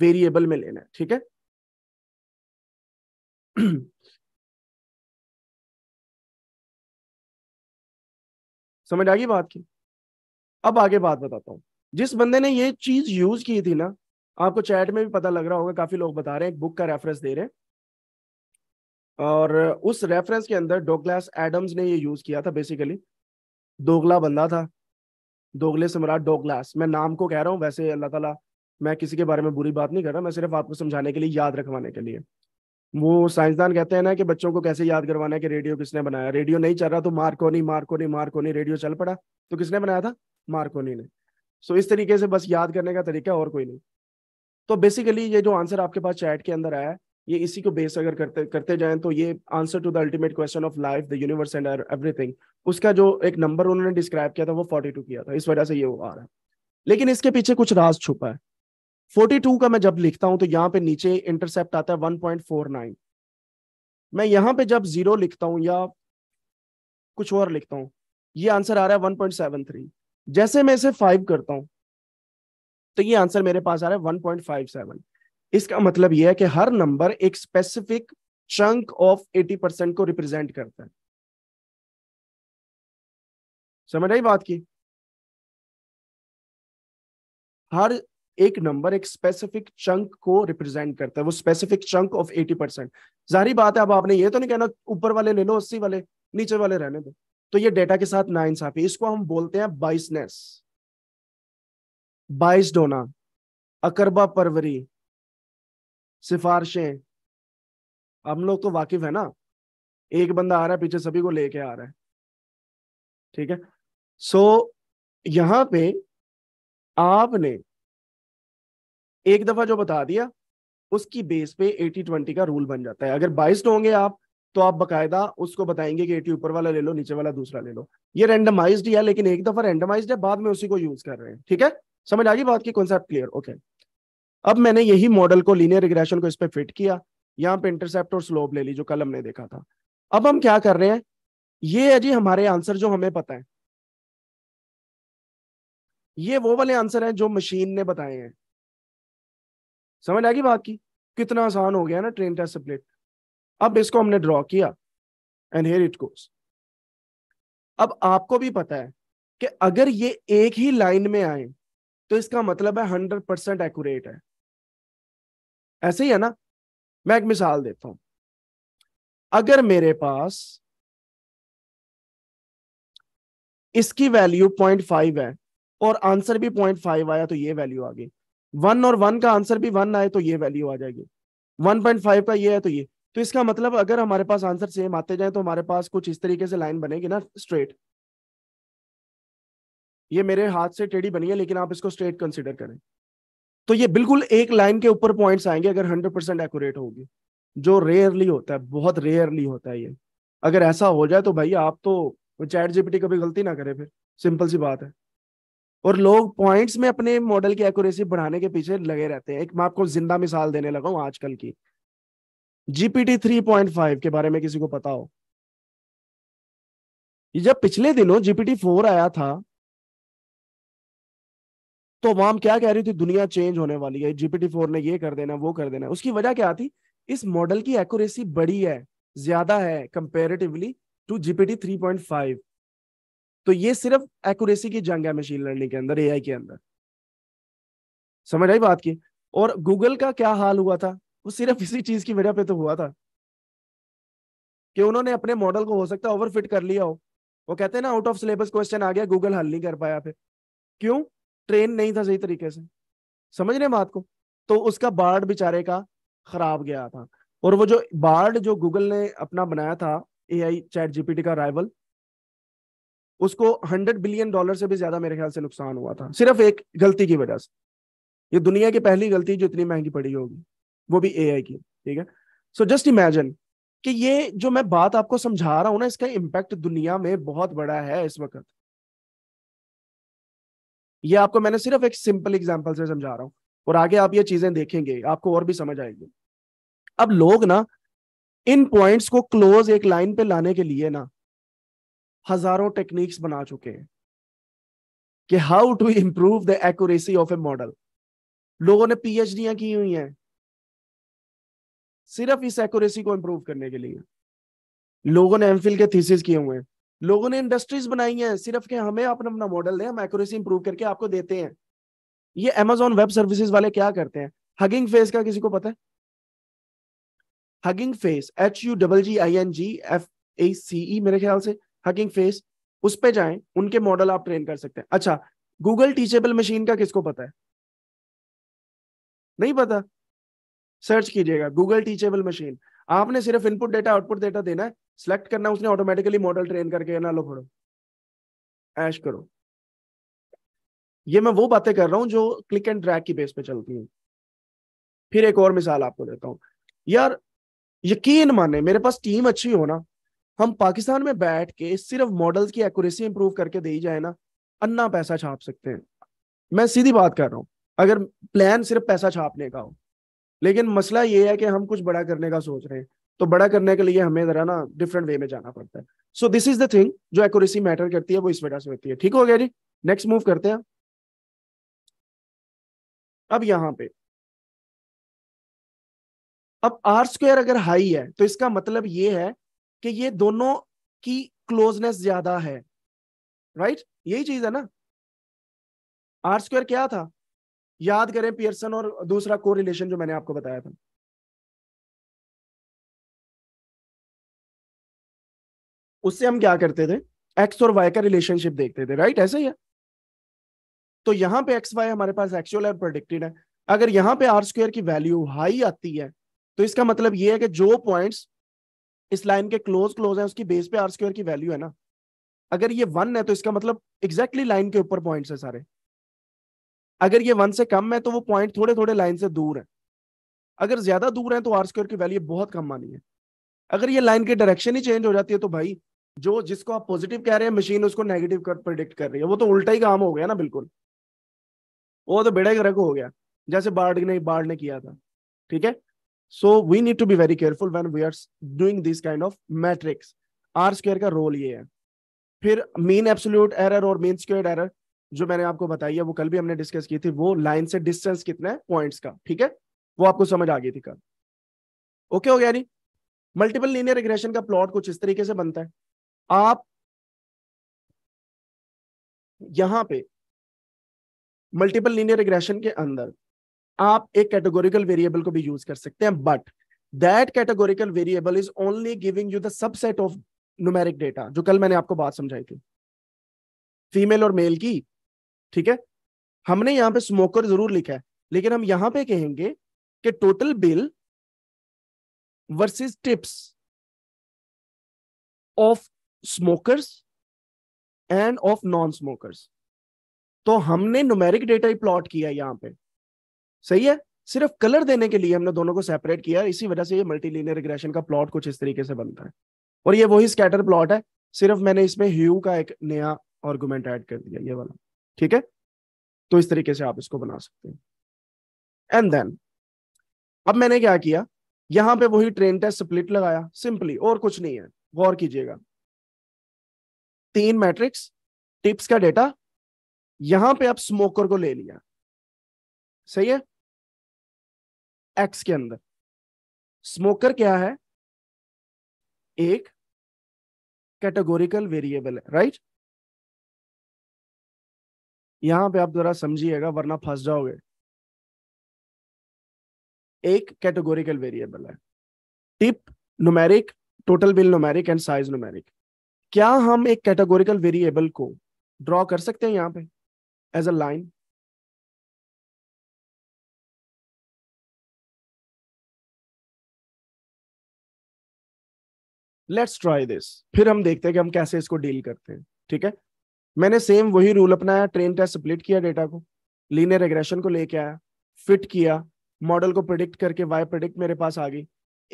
वेरिएबल में लेना है ठीक है समझ आ गई बात की अब आगे बात बताता हूं जिस बंदे ने ये चीज यूज की थी ना आपको चैट में भी पता लग रहा होगा काफी लोग बता रहे हैं एक बुक का रेफरेंस दे रहे हैं और उस रेफरेंस के अंदर डोगलास एडम्स ने ये यूज किया था बेसिकली दोगला बंदा था दोगले सम्राट डोगलास मैं नाम को कह रहा हूँ वैसे अल्लाह ताला मैं किसी के बारे में बुरी बात नहीं कर रहा मैं सिर्फ आपको समझाने के लिए याद रखवाने के लिए वो साइंसदान कहते हैं ना कि बच्चों को कैसे याद करवाना है कि रेडियो किसने बनाया रेडियो नहीं चल रहा तो मार्कोनी मार्कोनी मार्कोनी रेडियो चल पड़ा तो किसने बनाया था मार्कोनी ने सो इस तरीके से बस याद करने का तरीका और कोई नहीं तो बेसिकली ये जो आंसर आपके पास चैट के अंदर आया है ये इसी को बेस अगर करते करते जाएं तो ये answer to the ultimate question of life the universe and everything उसका जो एक नंबर उन्होंने डिस्क्राइब किया था वो 42 किया था इस वजह से ये वो आ रहा है लेकिन इसके पीछे कुछ राज छुपा है 42 का मैं जब लिखता हूं तो यहाँ पे नीचे इंटरसेप्ट आता है 1.49 मैं यहाँ पे जब जीरो लिखता हूँ या कुछ और लिखता हूँ ये आंसर आ रहा है 1.73 जैसे मैं इसे फाइव करता हूँ तो ये आंसर मेरे पास आ रहा है 1.57 इसका मतलब यह है कि हर नंबर एक स्पेसिफिक चंक ऑफ 80 परसेंट को रिप्रेजेंट करता है समझ आई बात की हर एक नंबर एक स्पेसिफिक चंक को रिप्रेजेंट करता है वो स्पेसिफिक चंक ऑफ 80 परसेंट जारी बात है अब आपने ये तो नहीं कहना ऊपर वाले ले लो अस्सी वाले नीचे वाले रहने दो तो ये डेटा के साथ इंसाफी इसको हम बोलते हैं बाइसनेस बाइस डोना अकरबा परवरी सिफारिशें हम लोग तो वाकिफ है ना एक बंदा आ रहा है पीछे सभी को लेके आ रहा है ठीक है सो so, यहां पे आपने एक दफा जो बता दिया उसकी बेस पे एटी ट्वेंटी का रूल बन जाता है अगर बाइस्ड होंगे आप तो आप बकायदा उसको बताएंगे कि एटी ऊपर वाला ले लो नीचे वाला दूसरा ले लो ये रेंडमाइज्ड है लेकिन एक दफा रेंडमाइज्ड है बाद में उसी को यूज कर रहे हैं ठीक है समझ आ गई बात की कॉन्सेप्ट क्लियर ओके okay. अब मैंने यही मॉडल को लीनियर रिग्रेशन को इस पर फिट किया यहाँ पे इंटरसेप्ट और स्लोप ले ली जो कल हमने देखा था अब हम क्या कर रहे हैं ये है जी हमारे आंसर जो हमें पता है ये वो वाले आंसर हैं जो मशीन ने बताए हैं समझ आ गई बात की कितना आसान हो गया ना ट्रेन टेस्ट प्लेट अब इसको हमने ड्रॉ किया एंड हेयर इट कोर्स अब आपको भी पता है कि अगर ये एक ही लाइन में आए तो इसका मतलब है हंड्रेड परसेंट एक्यूरेट है ऐसे ही है ना मैं एक मिसाल देता हूं अगर मेरे पास इसकी वैल्यू पॉइंट फाइव है और आंसर भी पॉइंट फाइव आया तो ये वैल्यू आ गई वन और वन का आंसर भी वन आए तो ये वैल्यू आ जाएगी वन पॉइंट फाइव का ये है तो ये तो इसका मतलब अगर हमारे पास आंसर सेम आते जाए तो हमारे पास कुछ इस तरीके से लाइन बनेगी ना स्ट्रेट ये मेरे हाथ से टेढ़ी बनी है लेकिन आप इसको स्ट्रेट कंसिडर करें तो ये बिल्कुल एक लाइन के ऊपर पॉइंट्स आएंगे अगर हंड्रेड परसेंट एकट होगी जो रेयरली होता है बहुत रेयरली होता है ये अगर ऐसा हो जाए तो भाई आप तो चैट जीपीटी कभी गलती ना करे फिर सिंपल सी बात है और लोग पॉइंट्स में अपने मॉडल की एक्यूरेसी बढ़ाने के पीछे लगे रहते हैं एक मैं आपको जिंदा मिसाल देने लगा हूँ आजकल की जीपीटी थ्री पॉइंट फाइव के बारे में किसी को पता हो जब पिछले दिनों जीपीटी फोर आया था तो अवाम क्या कह रही थी दुनिया चेंज होने वाली है जीपीटी फोर ने ये कर देना वो कर देना उसकी वजह क्या थी इस मॉडल की एक्यूरेसी बड़ी है ज्यादा है comparatively to GPT three point five तो ये सिर्फ एक्यूरेसी की जंग है मशीन लर्निंग के अंदर एआई के अंदर समझ आई बात की और गूगल का क्या हाल हुआ था वो सिर्फ इसी चीज की वजह पे तो हुआ था कि उन्होंने अपने मॉडल को हो सकता है ओवरफिट कर लिया हो वो कहते हैं ना आउट ऑफ सिलेबस क्वेश्चन आ गया गूगल हल नहीं कर पाया फिर क्यों ट्रेन नहीं था सही तरीके से समझ रहे बात को तो उसका बार्ड बेचारे का खराब गया था और वो जो बार्ड जो गूगल ने अपना बनाया था ए आई चैट जीपीटी का राइवल उसको हंड्रेड बिलियन डॉलर से भी ज्यादा मेरे ख्याल से नुकसान हुआ था सिर्फ एक गलती की वजह से ये दुनिया की पहली गलती जो इतनी महंगी पड़ी होगी वो भी ए की ठीक है सो जस्ट इमेजिन कि ये जो मैं बात आपको समझा रहा हूँ ना इसका इम्पैक्ट दुनिया में बहुत बड़ा है इस वक्त ये आपको मैंने सिर्फ एक सिंपल एग्जाम्पल से समझा रहा हूँ और आगे आप ये चीजें देखेंगे आपको और भी समझ आएगी अब लोग ना इन पॉइंट्स को क्लोज एक लाइन पे लाने के लिए ना हजारों टेक्निक्स बना चुके हैं कि how to improve the accuracy of a model लोगों ने डिया की हुई हैं सिर्फ इस एक्यूरेसी को इम्प्रूव करने के लिए लोगों ने एमफिल के थीसिस किए हुए हैं लोगों ने इंडस्ट्रीज बनाई हैं सिर्फ कि हमें अपना अपना मॉडल दें हम एक्यूरेसी इंप्रूव करके आपको देते हैं ये अमेजोन वेब सर्विसेज वाले क्या करते हैं हगिंग फेस का किसी को पता है hugging face H U double G I N G F A C E मेरे ख्याल से हगिंग फेस उस पर जाए उनके मॉडल आप ट्रेन कर सकते हैं अच्छा गूगल टीचेबल मशीन का किसको पता है नहीं पता सर्च कीजिएगा गूगल टीचेबल मशीन आपने सिर्फ इनपुट डेटा आउटपुट डेटा देना है सिलेक्ट करना उसने ऑटोमेटिकली मॉडल ट्रेन करके ना लो पढ़ो ऐश करो ये मैं वो बातें कर रहा हूँ जो क्लिक एंड ड्रैग की बेस पे चलती हैं फिर एक और मिसाल आपको देता हूँ यार यकीन माने मेरे पास टीम अच्छी हो ना हम पाकिस्तान में बैठ के सिर्फ मॉडल्स की एक्यूरेसी इंप्रूव करके दे जाए ना अन्ना पैसा छाप सकते हैं मैं सीधी बात कर रहा हूँ अगर प्लान सिर्फ पैसा छापने का हो लेकिन मसला ये है कि हम कुछ बड़ा करने का सोच रहे हैं तो बड़ा करने के लिए हमें जरा ना डिफरेंट वे में जाना पड़ता है so this is the thing जो एक्यूरेसी मैटर करती है वो इस वजह से होती है ठीक हो गया जी नेक्स्ट मूव करते हैं अब यहां पे अब आर स्क्वायर अगर हाई है तो इसका मतलब ये है कि ये दोनों की क्लोजनेस ज्यादा है राइट right? यही चीज है ना आर स्क्वायर क्या था याद करें पियर्सन और दूसरा को रिलेशन जो मैंने आपको बताया था उससे हम क्या करते थे एक्स और वाई का रिलेशनशिप देखते थे राइट ऐसे ही है तो यहाँ पे एक्स वाई हमारे पास एक्चुअल और प्रोडिक्टेड है अगर यहाँ पे आर स्क्वायर की वैल्यू हाई आती है तो इसका मतलब ये है कि जो पॉइंट्स इस लाइन के क्लोज क्लोज है उसकी बेस पे आर स्क्वायर की वैल्यू है ना अगर ये वन है तो इसका मतलब एग्जैक्टली exactly लाइन के ऊपर पॉइंट्स है सारे अगर ये वन से कम है तो वो पॉइंट थोड़े थोड़े लाइन से दूर है अगर ज्यादा दूर है तो आर स्क्वायर की वैल्यू बहुत कम मानी है अगर ये लाइन की डायरेक्शन ही चेंज हो जाती है तो भाई जो जिसको आप पॉजिटिव कह रहे हैं मशीन उसको नेगेटिव कर प्रिडिक्ट कर रही है वो तो उल्टा ही काम हो गया ना बिल्कुल वो तो बेड़ा गर्क हो गया जैसे बार्ड ने बार्ड ने किया था ठीक है so we need to be very careful when we are doing this kind of matrix R square का रोल ये है फिर मीन एब्सोल्यूट एरर और मीन स्क्र एरर जो मैंने आपको बताई है वो कल भी हमने डिस्कस की थी वो लाइन से डिस्टेंस कितना है पॉइंट्स का ठीक है वो आपको समझ आ गई थी कल ओके हो गया नहीं मल्टीपल लीनियर रिग्रेशन का प्लॉट कुछ इस तरीके से बनता है आप यहां पे मल्टीपल लीनियर एग्रेशन के अंदर आप एक कैटेगोरिकल वेरिएबल को भी यूज कर सकते हैं but that categorical variable is only giving you the subset of numeric data जो कल मैंने आपको बात समझाई थी फीमेल और मेल की ठीक है हमने यहां पे स्मोकर जरूर लिखा है लेकिन हम यहां पे कहेंगे कि total bill versus tips of smokers and of non smokers तो हमने न्यूमेरिक डेटा ही प्लॉट किया यहाँ पे सही है सिर्फ कलर देने के लिए हमने दोनों को सेपरेट किया इसी वजह से ये मल्टीलिनियर रिग्रेशन का प्लॉट कुछ इस तरीके से बनता है और ये वही स्कैटर प्लॉट है सिर्फ मैंने इसमें ह्यू का एक नया आर्गूमेंट ऐड कर दिया ये वाला ठीक है तो इस तरीके से आप इसको बना सकते हैं एंड देन अब मैंने क्या किया यहां पे वही ट्रेन टेस्ट स्प्लिट लगाया सिंपली और कुछ नहीं है गौर कीजिएगा तीन मैट्रिक्स टिप्स का डेटा यहां पे आप स्मोकर को ले लिया सही है एक्स के अंदर स्मोकर क्या है एक कैटेगोरिकल वेरिएबल है राइट यहां पे आप जरा समझिएगा वरना फंस जाओगे एक कैटेगोरिकल वेरिएबल है tip numeric total bill numeric and size numeric क्या हम एक कैटेगोरिकल वेरिएबल को ड्रॉ कर सकते हैं यहां पे as a line let's try this फिर हम देखते हैं कि हम कैसे इसको डील करते हैं ठीक है मैंने सेम वही रूल अपनाया ट्रेन टेस्ट स्प्लिट किया डेटा को लीनियर रेग्रेशन को लेके आया फिट किया मॉडल को प्रिडिक्ट करके वाई प्रिडिक्ट मेरे पास आ गई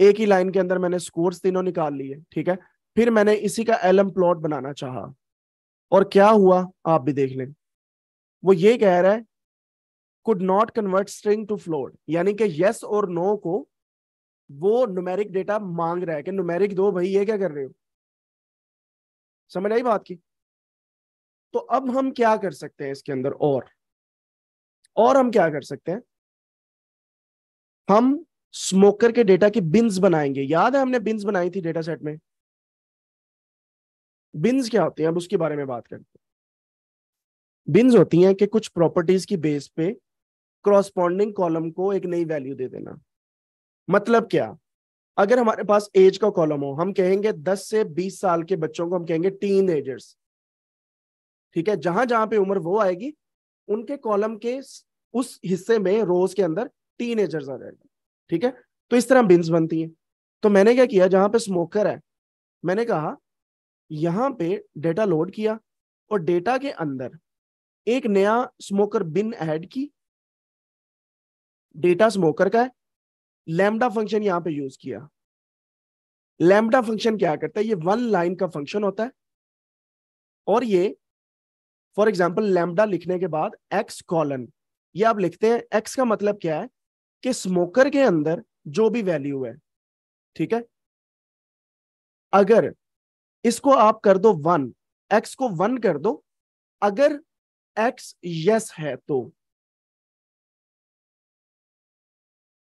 एक ही लाइन के अंदर मैंने स्कोर्स तीनों निकाल लिए ठीक है फिर मैंने इसी का एलम प्लॉट बनाना चाहा और क्या हुआ आप भी देख लें वो ये कह रहा है could not convert string to float यानी कि यस और नो को वो नुमेरिक डेटा मांग रहा है कि नुमेरिक दो भाई ये क्या कर रहे हो समझ आई बात की तो अब हम क्या कर सकते हैं इसके अंदर और और हम क्या कर सकते हैं हम स्मोकर के डेटा की बिन्स बनाएंगे याद है हमने बिन्स बनाई थी डेटा सेट में बिन्स क्या होती हैं अब उसके बारे में बात करते हैं बिन्स होती हैं कि कुछ प्रॉपर्टीज की बेस पे क्रॉस्पॉन्डिंग कॉलम को एक नई वैल्यू दे देना मतलब क्या अगर हमारे पास एज का कॉलम हो हम कहेंगे 10 से 20 साल के बच्चों को हम कहेंगे टीन एजर्स ठीक है जहां जहां पे उम्र वो आएगी उनके कॉलम के उस हिस्से में रोज के अंदर टीन एजर्स आ जाएंगे ठीक है तो इस तरह बिन्स बनती हैं तो मैंने क्या किया जहां पे स्मोकर है मैंने कहा यहाँ पे डेटा लोड किया और डेटा के अंदर एक नया स्मोकर बिन ऐड की डेटा स्मोकर का है लैम्डा फंक्शन यहाँ पे यूज किया लैमडा फंक्शन क्या करता है ये वन लाइन का फंक्शन होता है और ये फॉर एग्जाम्पल लैम्डा लिखने के बाद एक्स कॉलन ये आप लिखते हैं एक्स का मतलब क्या है कि स्मोकर के अंदर जो भी वैल्यू है ठीक है अगर इसको आप कर दो वन एक्स को वन कर दो अगर एक्स यस है तो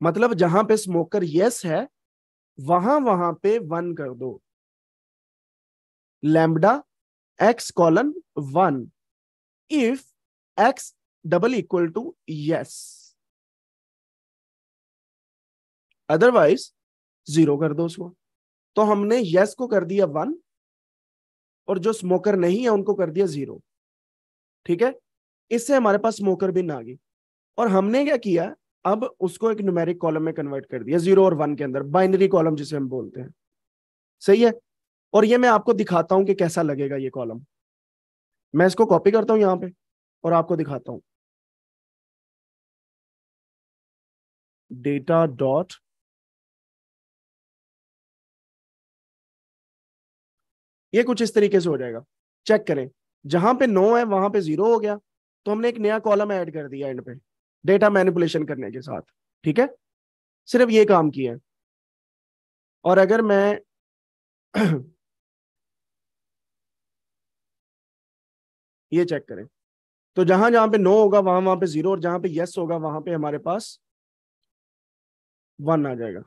मतलब जहां पे स्मोकर यस है वहां वहां पे वन कर दो lambda x colon one if x double equal to yes otherwise zero कर दो उसको तो हमने यस को कर दिया वन और जो स्मोकर नहीं है उनको कर दिया जीरो ठीक है इससे हमारे पास स्मोकर बिन आ गई और हमने क्या किया अब उसको एक न्यूमेरिक कॉलम में कन्वर्ट कर दिया जीरो और वन के अंदर बाइनरी कॉलम जिसे हम बोलते हैं सही है और ये मैं आपको दिखाता हूं कि कैसा लगेगा ये कॉलम मैं इसको कॉपी करता हूं यहां पे और आपको दिखाता हूं डेटा डॉट ये कुछ इस तरीके से हो जाएगा चेक करें जहां पे नो है वहां पे जीरो हो गया तो हमने एक नया कॉलम ऐड कर दिया एंड पे डेटा मैनिपुलेशन करने के साथ ठीक है सिर्फ ये काम किया और अगर मैं ये चेक करें तो जहां जहां पे नो होगा वहां वहां पे जीरो और जहां पे यस होगा वहां पे हमारे पास वन आ जाएगा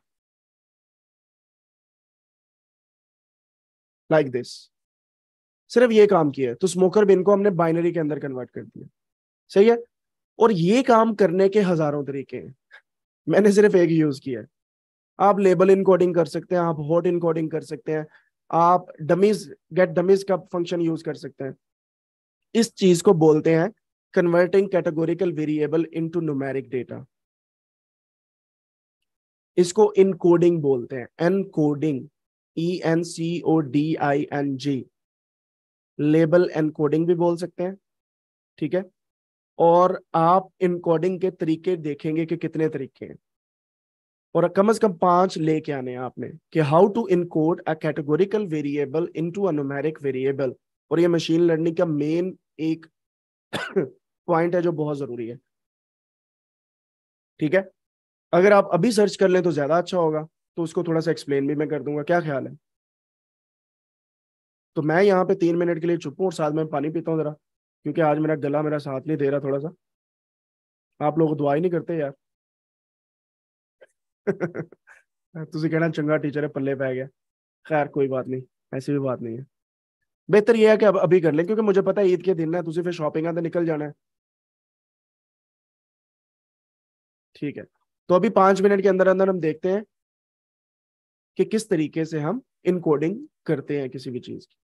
लाइक दिस सिर्फ ये काम किया तो स्मोकर बिन को हमने बाइनरी के अंदर कन्वर्ट कर दिया सही है और ये काम करने के हजारों तरीके हैं मैंने सिर्फ एक यूज किया है आप लेबल इनकोडिंग कर सकते हैं आप हॉट इनकोडिंग कर सकते हैं आप डमीज गेट डमीज का फंक्शन यूज कर सकते हैं इस चीज को बोलते हैं converting categorical variable into numeric data इसको इनकोडिंग बोलते हैं encoding E N C O D I N G label encoding भी बोल सकते हैं ठीक है और आप इनकोडिंग के तरीके देखेंगे कि कितने तरीके हैं और कम से कम पांच लेके आने हैं आपने कि how to encode a categorical variable into to a numeric variable और ये मशीन लर्निंग का मेन एक पॉइंट है जो बहुत जरूरी है ठीक है अगर आप अभी सर्च कर लें तो ज्यादा अच्छा होगा तो उसको थोड़ा सा एक्सप्लेन भी मैं कर दूंगा क्या ख्याल है तो मैं यहाँ पे तीन मिनट के लिए चुप हूँ और साथ में पानी पीता हूँ ज़रा क्योंकि आज मेरा गला मेरा साथ नहीं दे रहा थोड़ा सा आप लोग दुआ ही नहीं करते यार तुझे कहना चंगा टीचर है पल्ले पै गया खैर कोई बात नहीं ऐसी भी बात नहीं है बेहतर यह है कि अब अभी कर लें क्योंकि मुझे पता है ईद के दिन है तुझे फिर शॉपिंग आते निकल जाना है ठीक है तो अभी पांच मिनट के अंदर अंदर हम देखते हैं कि किस तरीके से हम इनकोडिंग करते हैं किसी भी चीज की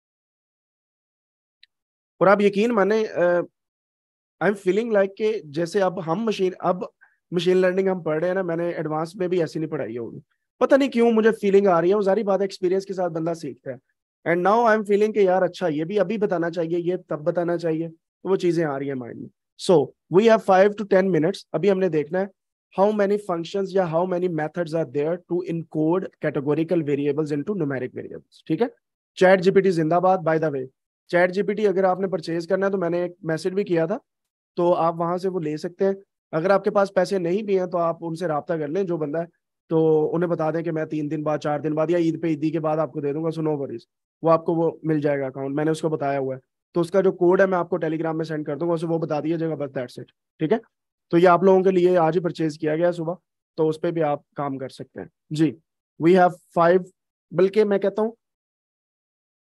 और आप यकीन माने आई एम फीलिंग लाइक के जैसे अब हम मशीन अब मशीन लर्निंग हम पढ़ रहे हैं ना मैंने एडवांस में भी ऐसी नहीं पढ़ाई होगी पता नहीं क्यों मुझे फीलिंग आ रही है सारी बात एक्सपीरियंस के साथ बंदा सीखता है and now I am feeling के यार अच्छा ये भी अभी बताना चाहिए ये तब बताना चाहिए तो वो चीजें आ रही है माइंड में so we have five to ten minutes अभी हमने देखना है how many functions या how many methods are there to encode categorical variables into numeric variables ठीक है चैट जीपीटी जिंदाबाद by the way ChatGPT अगर आपने परचेज करना है तो मैंने एक मैसेज भी किया था तो आप वहां से वो ले सकते हैं अगर आपके पास पैसे नहीं भी हैं तो आप उनसे रबता कर लें जो बंदा है तो उन्हें बता दें कि मैं तीन दिन बाद चार दिन बाद या ईद पे ईदी के बाद आपको दे दूंगा सो नो वरीज वो आपको वो मिल जाएगा अकाउंट मैंने उसको बताया हुआ है तो उसका जो कोड है मैं आपको टेलीग्राम में सेंड कर दूंगा उसे वो बता दिया जाएगा बस दैट्स इट ठीक है तो ये आप लोगों के लिए आज ही परचेज किया गया सुबह तो उस पर भी आप काम कर सकते हैं जी वी हैव फाइव बल्कि मैं कहता हूँ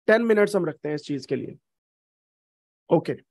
टेन मिनट्स हम रखते हैं इस चीज के लिए ओके okay.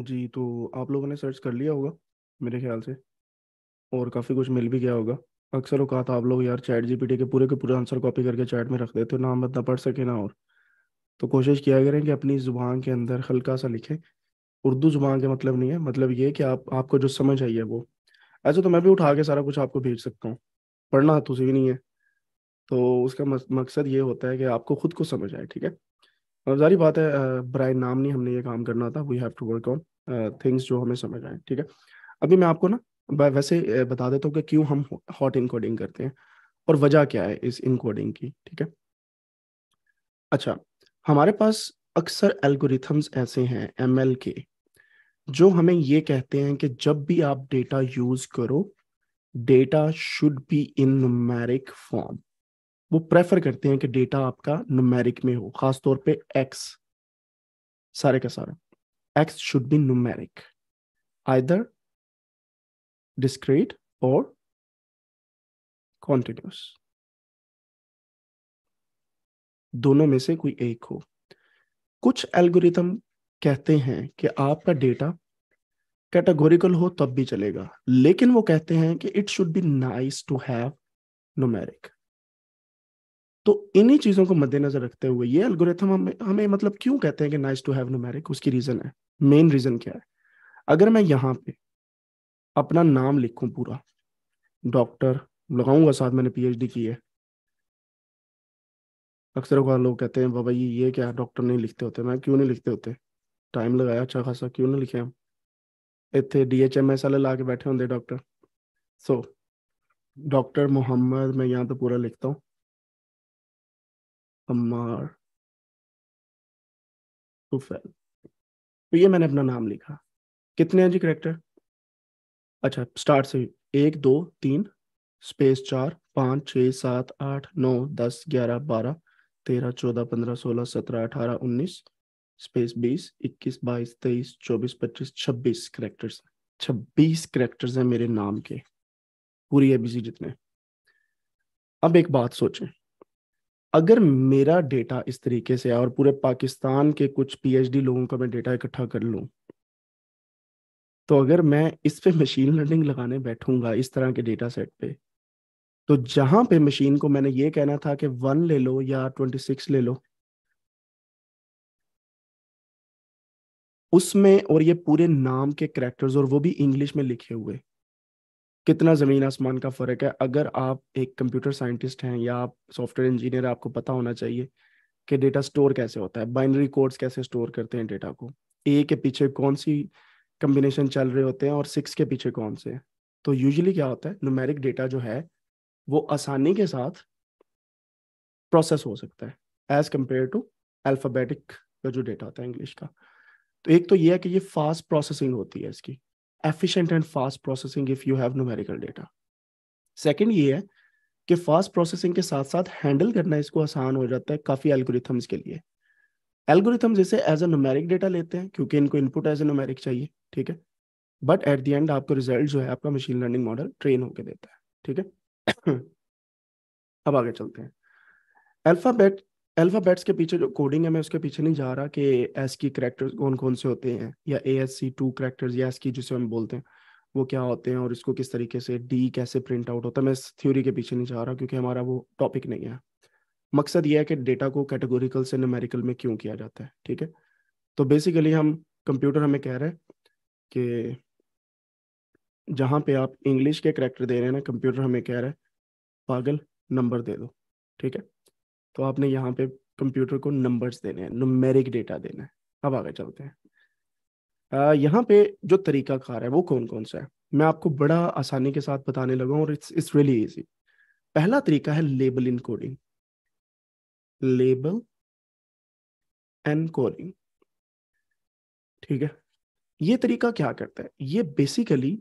जी तो आप लोगों ने सर्च कर लिया होगा मेरे ख्याल से और काफ़ी कुछ मिल भी गया होगा अक्सर था आप लोग यार चैट जीपीटी के पूरे के पूरे आंसर कॉपी करके चैट में रख देते हो ना हम ना पढ़ सके ना और तो कोशिश किया करें कि अपनी ज़ुबान के अंदर हल्का सा लिखें उर्दू ज़ुबान का मतलब नहीं है मतलब ये कि आप आपको जो समझ आई है वो ऐसे तो मैं भी उठा के सारा कुछ आपको भेज सकता हूँ पढ़ना तो से भी नहीं है तो उसका मकसद ये होता है कि आपको खुद को समझ आए ठीक है और जारी बात है ब्राय नाम नहीं हमने ये काम करना था we have to work on things जो हमें समझ आए ठीक है अभी मैं आपको ना वैसे बता देता हूँ कि क्यों हम हॉट इनकोडिंग करते हैं और वजह क्या है इस इनकोडिंग की ठीक है अच्छा हमारे पास अक्सर एल्गोरिथम्स ऐसे हैं एम के जो हमें ये कहते हैं कि जब भी आप डेटा यूज करो data should be in numeric form वो प्रेफर करते हैं कि डेटा आपका नुमेरिक में हो खासतौर पे एक्स सारे का सारा x should be numeric either discrete और कॉन्टिन्यूस दोनों में से कोई एक हो कुछ एल्गोरिथम कहते हैं कि आपका डेटा कैटेगोरिकल हो तब भी चलेगा लेकिन वो कहते हैं कि it should be nice to have numeric तो इन्हीं चीजों को मद्देनजर रखते हुए ये एल्गोरिथम हमें हमें मतलब क्यों कहते हैं कि नाइस टू हैव न्यूमेरिक उसकी रीजन है मेन रीजन क्या है अगर मैं यहाँ पे अपना नाम लिखूं पूरा डॉक्टर लगाऊंगा साथ मैंने पीएचडी की है अक्सर लोग कहते हैं बाबा ये ये क्या डॉक्टर नहीं लिखते होते मैं क्यों नहीं लिखते होते टाइम लगाया अच्छा खासा क्यों नहीं लिखे हम इतने डी एच एम एस वाले ला के बैठे होंगे डॉक्टर सो डॉक्टर मोहम्मद मैं यहाँ पे पूरा लिखता हूँ अम्मार तुफेल तो ये मैंने अपना नाम लिखा कितने हैं जी करेक्टर अच्छा स्टार्ट से एक दो तीन स्पेस चार पाँच छ सात आठ नौ दस ग्यारह बारह तेरह चौदह पंद्रह सोलह सत्रह अठारह उन्नीस स्पेस बीस इक्कीस बाईस तेईस चौबीस पच्चीस छब्बीस करेक्टर्स छब्बीस करेक्टर्स हैं मेरे नाम के पूरी एबीसी जितने अब एक बात सोचें अगर मेरा डेटा इस तरीके से और पूरे पाकिस्तान के कुछ पीएचडी लोगों का मैं डेटा इकट्ठा कर लूं तो अगर मैं इस पे मशीन लर्निंग लगाने बैठूंगा इस तरह के डेटा सेट पे तो जहां पे मशीन को मैंने ये कहना था कि वन ले लो या ट्वेंटी सिक्स ले लो उसमें और ये पूरे नाम के करेक्टर्स और वो भी इंग्लिश में लिखे हुए कितना ज़मीन आसमान का फ़र्क है अगर आप एक कंप्यूटर साइंटिस्ट हैं या आप सॉफ्टवेयर इंजीनियर आपको पता होना चाहिए कि डेटा स्टोर कैसे होता है बाइनरी कोड्स कैसे स्टोर करते हैं डेटा को ए के पीछे कौन सी कम्बिनेशन चल रहे होते हैं और सिक्स के पीछे कौन से तो यूजली क्या होता है नुमेरिक डेटा जो है वो आसानी के साथ प्रोसेस हो सकता है एज कम्पेयर टू अल्फ़ाबेटिक का जो डेटा होता है इंग्लिश का तो एक तो ये है कि ये फास्ट प्रोसेसिंग होती है इसकी efficient and fast processing if you have numerical data second ये है कि फास्ट प्रोसेसिंग के साथ साथ हैंडल करना इसको आसान हो जाता है काफ़ी एल्गोरिथम्स के लिए एल्गोरिथम्स इसे एज अ न्यूमेरिक डेटा लेते हैं क्योंकि इनको इनपुट एज ए न्यूमेरिक चाहिए ठीक है बट एट द एंड आपको रिजल्ट जो है आपका मशीन लर्निंग मॉडल ट्रेन होकर देता है ठीक है अब आगे चलते हैं अल्फ़ाबेट अल्फ़ाबेट्स के पीछे जो कोडिंग है मैं उसके पीछे नहीं जा रहा कि एस की करेक्टर्स कौन कौन से होते हैं या A S C two characters या एस की जिसे हम बोलते हैं वो क्या होते हैं और इसको किस तरीके से डी कैसे प्रिंट आउट होता है मैं इस थ्योरी के पीछे नहीं जा रहा क्योंकि हमारा वो टॉपिक नहीं है मकसद ये है कि डेटा को कैटेगोरिकल से नमेरिकल में क्यों किया जाता है ठीक है तो बेसिकली हम कंप्यूटर हमें कह रहे हैं कि जहाँ पे आप इंग्लिश के करेक्टर दे रहे हैं ना कंप्यूटर हमें कह रहा है पागल नंबर दे दो ठीक है तो आपने यहाँ पे कंप्यूटर को नंबर्स देने हैं नुमेरिक डेटा देना है अब आगे चलते हैं यहाँ पे जो तरीका कार है वो कौन कौन सा है मैं आपको बड़ा आसानी के साथ बताने लगा और इट्स इट्स रियली इजी पहला तरीका है label encoding label encoding है ये तरीका क्या करता है ये बेसिकली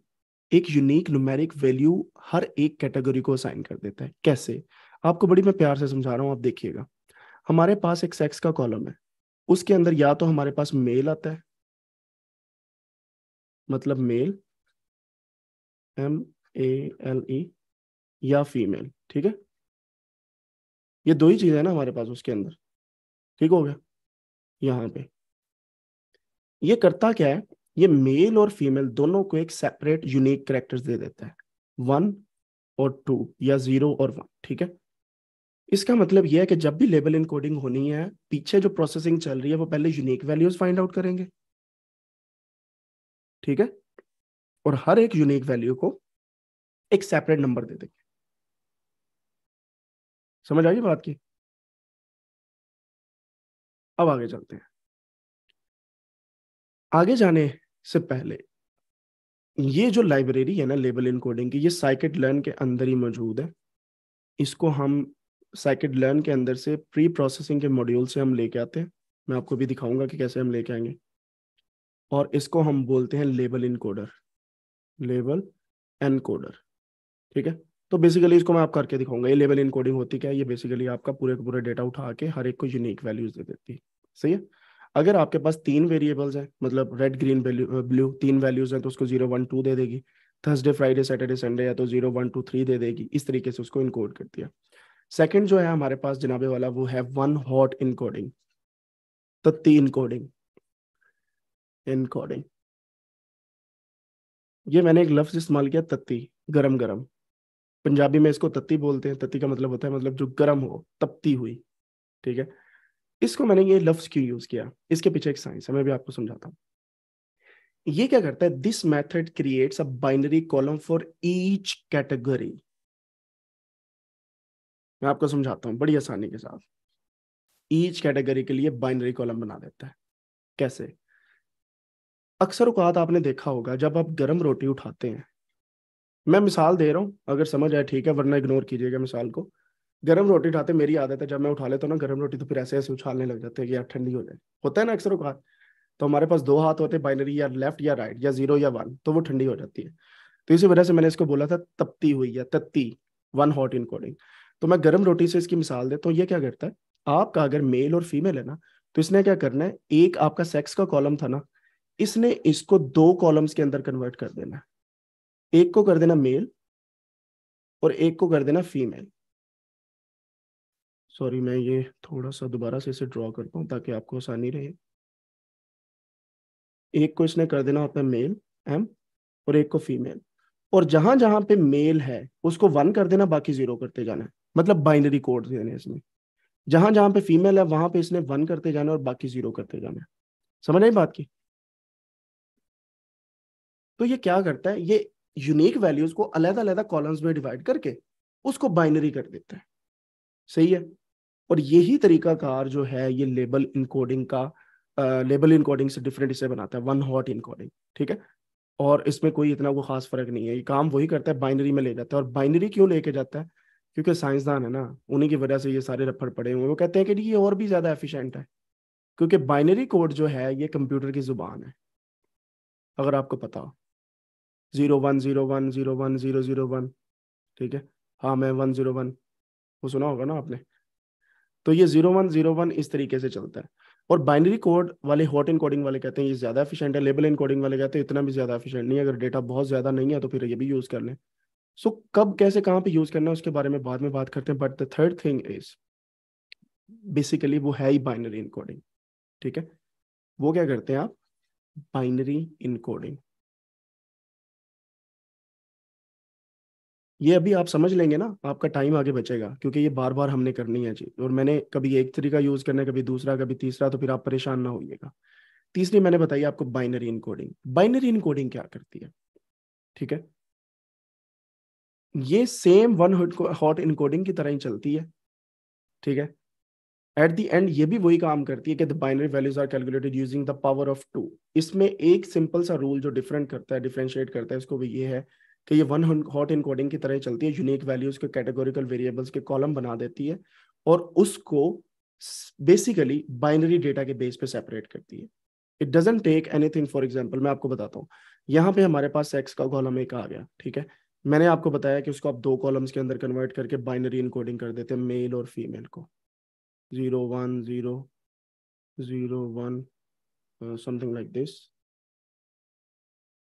एक यूनिक नुमेरिक वैल्यू हर एक कैटेगरी को असाइन कर देता है कैसे आपको बड़ी मैं प्यार से समझा रहा हूँ आप देखिएगा हमारे पास एक सेक्स का कॉलम है उसके अंदर या तो हमारे पास मेल आता है मतलब male M A L E या फीमेल ठीक है ये दो ही चीज है ना हमारे पास उसके अंदर ठीक हो गया यहाँ पे ये करता क्या है ये मेल और फीमेल दोनों को एक सेपरेट यूनिक करेक्टर्स दे देता है वन और टू या जीरो और वन ठीक है इसका मतलब यह है कि जब भी लेबल इनकोडिंग होनी है पीछे जो प्रोसेसिंग चल रही है वो पहले यूनिक वैल्यूज फाइंड आउट करेंगे ठीक है और हर एक यूनिक वैल्यू को एक सेपरेट नंबर दे देंगे समझ आई बात की अब आगे चलते हैं आगे जाने से पहले ये जो लाइब्रेरी है ना लेबल इनकोडिंग की ये साइकेट लर्न के अंदर ही मौजूद है इसको हम साइकिड लर्न के अंदर से प्री प्रोसेसिंग के मॉड्यूल से हम लेके आते हैं मैं आपको भी दिखाऊंगा कि कैसे हम लेके आएंगे और इसको हम बोलते हैं लेबल इनकोडर लेबल एनकोडर ठीक है तो बेसिकली इसको मैं आप करके दिखाऊंगा ये लेबल इनकोडिंग होती क्या है ये बेसिकली आपका पूरे का पूरा डेटा उठा के हर एक को यूनिक वैल्यूज दे देती है सही है अगर आपके पास तीन वेरिएबल्स हैं मतलब रेड ग्रीन ब्लू तीन वैल्यूज हैं तो उसको जीरो वन टू दे देगी थर्सडे फ्राइडे सैटरडे संडे या तो जीरो वन टू थ्री दे देगी इस तरीके से उसको इनकोड कर दिया सेकंड जो है हमारे पास जनाबे वाला वो है वन हॉट इनकोडिंग तत्ती इनकोडिंग इनकोडिंग ये मैंने एक लफ्ज इस्तेमाल किया तत्ती गरम गरम पंजाबी में इसको तत्ती बोलते हैं तत्ती का मतलब होता है मतलब जो गरम हो तपती हुई ठीक है इसको मैंने ये लफ्ज क्यों यूज किया इसके पीछे एक साइंस है मैं भी आपको समझाता हूँ ये क्या करता है this method creates a binary column for each category मैं आपको समझाता हूँ बड़ी आसानी के साथ ईच कैटेगरी के लिए बाइनरी कॉलम बना देता है कैसे अक्सर उकात आपने देखा होगा जब आप गर्म रोटी उठाते हैं मैं मिसाल दे रहा हूँ अगर समझ आए ठीक है वरना इग्नोर कीजिएगा मिसाल को गर्म रोटी उठाते मेरी आदत है जब मैं उठा लेता हूँ ना गर्म रोटी तो फिर ऐसे ऐसे उछालने लग जाते हैं कि यार ठंडी हो जाए होता है ना अक्सर उकात तो हमारे पास दो हाथ होते हैं बाइनरी या लेफ्ट या राइट या जीरो या वन तो वो ठंडी हो जाती है तो इसी वजह से मैंने इसको बोला था तपती हुई या तत्ती वन हॉट इनकोडिंग तो मैं गर्म रोटी से इसकी मिसाल देता हूँ ये क्या करता है आपका अगर मेल और फीमेल है ना तो इसने क्या करना है एक आपका सेक्स का कॉलम था ना इसने इसको दो कॉलम्स के अंदर कन्वर्ट कर देना है एक को कर देना मेल और एक को कर देना फीमेल सॉरी मैं ये थोड़ा सा दोबारा से इसे ड्रॉ करता हूँ ताकि आपको आसानी रहे एक को इसने कर देना होता है मेल एम और एक को फीमेल और जहां जहां पे मेल है उसको वन कर देना बाकी जीरो करते जाना है मतलब बाइनरी कोड देने इसमें जहां जहां पे फीमेल है वहां पे इसने वन करते जाना और बाकी जीरो करते जाना समझ आई बात की तो ये क्या करता है ये यूनिक वैल्यूज को अलग अलहदा कॉलम्स में डिवाइड करके उसको बाइनरी कर देता है सही है और यही कार जो है ये लेबल इनकोडिंग का लेबल इनकोडिंग से डिफरेंट इसे बनाता है वन हॉट इनकोडिंग ठीक है और इसमें कोई इतना वो खास फर्क नहीं है ये काम वही करता है बाइनरी में ले जाता है और बाइनरी क्यों लेके जाता है क्योंकि साइंसदान है ना उन्हीं की वजह से ये सारे रफड़ पड़े हुए वो कहते हैं कि ये और भी ज़्यादा एफिशिएंट है क्योंकि बाइनरी कोड जो है ये कंप्यूटर की ज़ुबान है अगर आपको पता हो zero one zero one zero one zero zero one ठीक है हाँ मैं वन ज़ीरो वन वो सुना होगा ना आपने तो ये ज़ीरो वन ज़ीरो वन इस तरीके से चलता है और बाइनरी कोड वाले हॉट इनकोडिंग वाले कहते हैं ये ज़्यादा एफिशिएंट है लेबल इनकोडिंग वाले कहते हैं इतना भी ज़्यादा एफिशिएंट नहीं है अगर डेटा बहुत ज़्यादा नहीं है तो फिर ये भी यूज़ कर लें सो so, कब कैसे कहाँ पे यूज करना है उसके बारे में बाद में बात करते हैं but the third thing is basically वो है ही बाइनरी इनकोडिंग ठीक है वो क्या करते हैं आप बाइनरी इनकोडिंग ये अभी आप समझ लेंगे ना आपका टाइम आगे बचेगा क्योंकि ये बार बार हमने करनी है जी और मैंने कभी एक तरीका यूज करना है कभी दूसरा कभी तीसरा तो फिर आप परेशान ना होइएगा तीसरी मैंने बताई आपको बाइनरी इनकोडिंग बाइनरी इनकोडिंग क्या करती है ठीक है ये सेम वन हॉट इनकोडिंग की तरह ही चलती है ठीक है एट दी एंड ये भी वही काम करती है कि the binary values are calculated using the power of two इसमें एक सिंपल सा रूल जो डिफरेंट करता है डिफ्रेंशिएट करता है इसको भी ये है कि ये वन हॉट इनकोडिंग की तरह चलती है यूनिक वैल्यूज के कैटेगोरिकल वेरिएबल्स के कॉलम बना देती है और उसको बेसिकली बाइनरी डेटा के बेस पे सेपरेट करती है it doesn't take anything for example मैं आपको बताता हूँ यहाँ पे हमारे पास सेक्स का कॉलम एक आ गया ठीक है मैंने आपको बताया कि उसको आप दो कॉलम्स के अंदर कन्वर्ट करके बाइनरी इनकोडिंग कर देते हैं मेल और फीमेल को zero one zero zero one something like this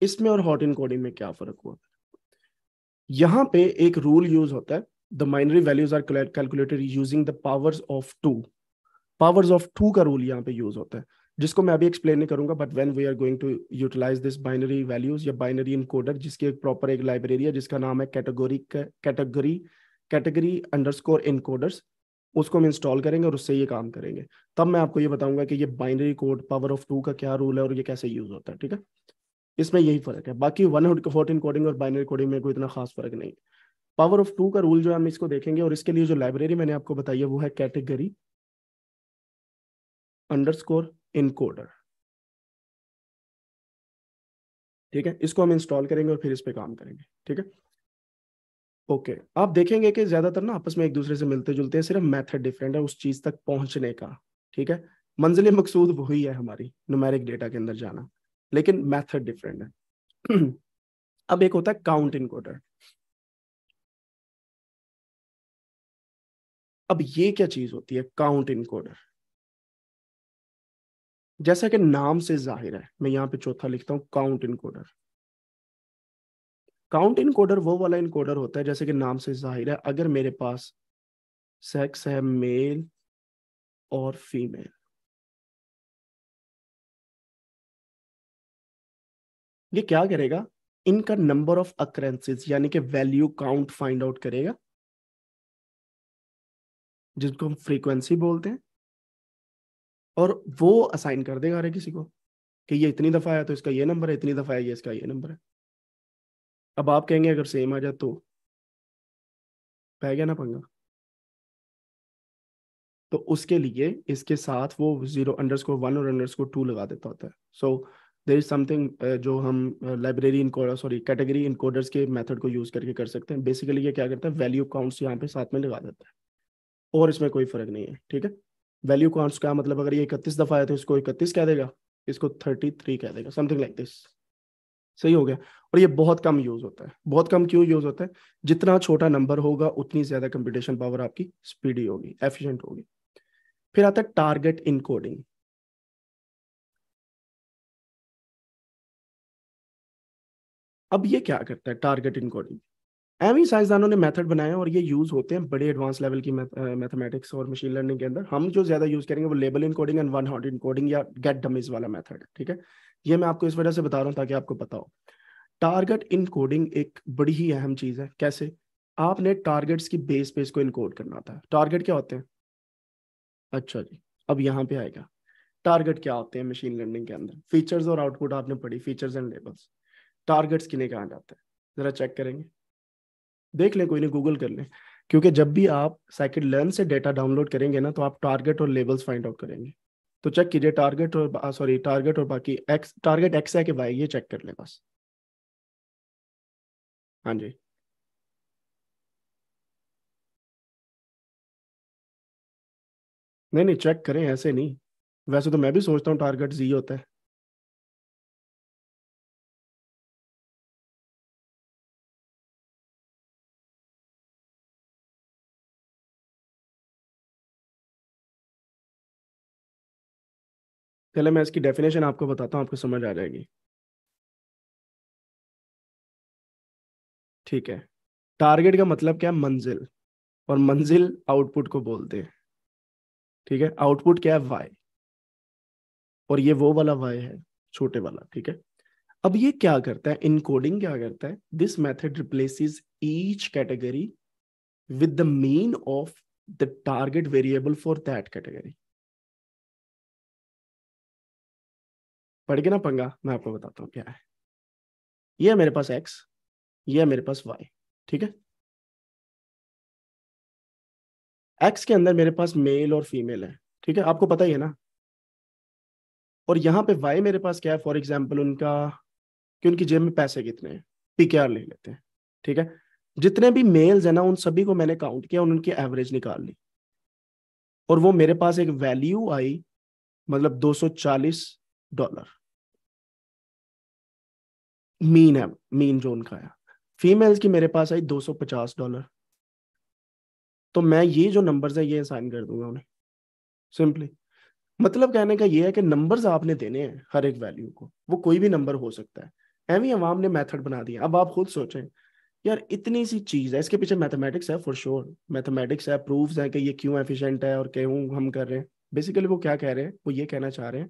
इसमें और हॉट इनकोडिंग में क्या फ़र्क हुआ यहाँ पे एक रूल यूज होता है the binary values are calculated using the powers of two powers of two का रूल यहाँ पे यूज होता है जिसको मैं अभी एक्सप्लेन नहीं करूंगा but when we are going to utilize this binary values या बाइनरी इनकोडर जिसकी एक प्रॉपर एक लाइब्रेरी है जिसका नाम है category category category underscore encoders उसको हम इंस्टॉल करेंगे और उससे ये काम करेंगे तब मैं आपको ये बताऊंगा कि ये binary code power of two का क्या रूल है और ये कैसे यूज होता है ठीक है इसमें यही फर्क है बाकी वन फोर्टीन कोडिंग और बाइनरी कोडिंग में कोई इतना खास फर्क नहीं है पावर ऑफ टू का रूल जो है हम इसको देखेंगे और इसके लिए जो लाइब्रेरी मैंने आपको बताई है वो है कैटेगरी अंडरस्कोर इनकोडर ठीक है इसको हम इंस्टॉल करेंगे और फिर इस पर काम करेंगे ठीक है ओके आप देखेंगे कि ज्यादातर ना आपस में एक दूसरे से मिलते जुलते हैं सिर्फ मेथड डिफरेंट है उस चीज तक पहुंचने का ठीक है मंजिल मकसूद वही है हमारी नुमेरिक डेटा के अंदर जाना लेकिन मेथड डिफरेंट है अब एक होता है काउंट इनकोडर अब ये क्या चीज होती है काउंट इनकोडर जैसा कि नाम से जाहिर है मैं यहाँ पे चौथा लिखता हूँ काउंट इनकोडर काउंट इनकोडर वो वाला इनकोडर होता है जैसे कि नाम से जाहिर है अगर मेरे पास सेक्स है मेल और फीमेल ये क्या करेगा इनका नंबर ऑफ अक्रेंसिस यानी कि वैल्यू काउंट फाइंड आउट करेगा जिसको हम फ्रीक्वेंसी बोलते हैं और वो असाइन कर देगा अरे किसी को कि ये इतनी दफ़ा आया तो इसका ये नंबर है इतनी दफ़ा आया ये इसका ये नंबर है अब आप कहेंगे अगर सेम आ जाए तो पै गया ना पंगा तो उसके लिए इसके साथ वो जीरो अंडर्स को वन और अंडर्स को टू लगा देता होता है सो देर इज समथिंग जो हम library encoder sorry category encoders के मेथड को यूज करके कर सकते हैं बेसिकली ये क्या करता है वैल्यू काउंट्स यहाँ पे साथ में लगा देता है और इसमें कोई फर्क नहीं है ठीक है वैल्यू कौन का मतलब अगर ये इकतीस दफा आया तो इसको इकतीस कह देगा इसको थर्टी थ्री कह देगा समथिंग लाइक दिस सही हो गया और ये बहुत कम यूज होता है बहुत कम क्यों यूज होता है जितना छोटा नंबर होगा उतनी ज्यादा कंप्यूटेशन पावर आपकी स्पीडी होगी एफिशिएंट होगी फिर आता है टारगेट इनकोडिंग अब ये क्या करता है टारगेट इनकोडिंग एम ही साइंसदानों ने मेथड बनाए और ये यूज होते हैं बड़े एडवांस लेवल की मैथमेटिक्स और मशीन लर्निंग के अंदर हम जो ज्यादा यूज करेंगे वो label encoding and one hot encoding या गेट डमीज वाला मेथड ठीक है ये मैं आपको इस वजह से बता रहा हूँ ताकि आपको बताओ टारगेट टारगेट इनकोडिंग एक बड़ी ही अहम चीज है कैसे आपने टारगेट्स की बेस पे इसको इनकोड करना था टारगेट क्या होते हैं अच्छा जी अब यहाँ पे आएगा टारगेट क्या होते हैं मशीन लर्निंग के अंदर फीचर्स और आउटपुट आपने पढ़ी फीचर्स एंड लेबल्स टारगेट्स किने कहा जाते हैं जरा चेक करेंगे देख ले कोई नहीं गूगल कर ले क्योंकि जब भी आप साइकिल लर्न से डेटा डाउनलोड करेंगे ना तो आप टारगेट और लेवल्स फाइंड आउट करेंगे तो चेक कीजिए टारगेट और सॉरी टारगेट और बाकी एक्स टारगेट एक्स है कि वाई ये चेक कर लें बस हाँ जी नहीं नहीं चेक करें ऐसे नहीं वैसे तो मैं भी सोचता हूँ टारगेट जी होता है चले मैं इसकी डेफिनेशन आपको बताता हूँ आपको समझ आ जाएगी ठीक है टारगेट का मतलब क्या है मंजिल और मंजिल आउटपुट को बोलते हैं ठीक है आउटपुट क्या है वाई और ये वो वाला वाई है छोटे वाला ठीक है अब ये क्या करता है इनकोडिंग क्या करता है this method replaces each category with the mean of the target variable for that category पढ़ के ना पंगा मैं आपको बताता हूँ क्या है ये मेरे पास एक्स ये मेरे पास वाई ठीक है एक्स के अंदर मेरे पास मेल और फीमेल है ठीक है आपको पता ही है ना और यहाँ पे वाई मेरे पास क्या है फॉर एग्जाम्पल उनका कि उनकी जेब में पैसे कितने हैं पी के ले लेते हैं ठीक है जितने भी मेल्स हैं ना उन सभी को मैंने काउंट किया और उनकी एवरेज निकाल ली और वो मेरे पास एक वैल्यू आई मतलब 240 डॉलर मीन है मीन जोन का है फीमेल्स की मेरे पास आई 250 डॉलर तो मैं ये जो नंबर्स है ये साइन कर दूंगा उन्हें सिंपली मतलब कहने का ये है कि नंबर्स आपने देने हैं हर एक वैल्यू को वो कोई भी नंबर हो सकता है एवी अवाम ने मेथड बना दिया अब आप खुद सोचें यार इतनी सी चीज़ है इसके पीछे मैथमेटिक्स है फॉर श्योर मैथमेटिक्स है प्रूफ्स है कि ये क्यों एफिशिएंट है और क्यों हम कर रहे हैं बेसिकली वो क्या कह रहे हैं वो ये कहना चाह रहे हैं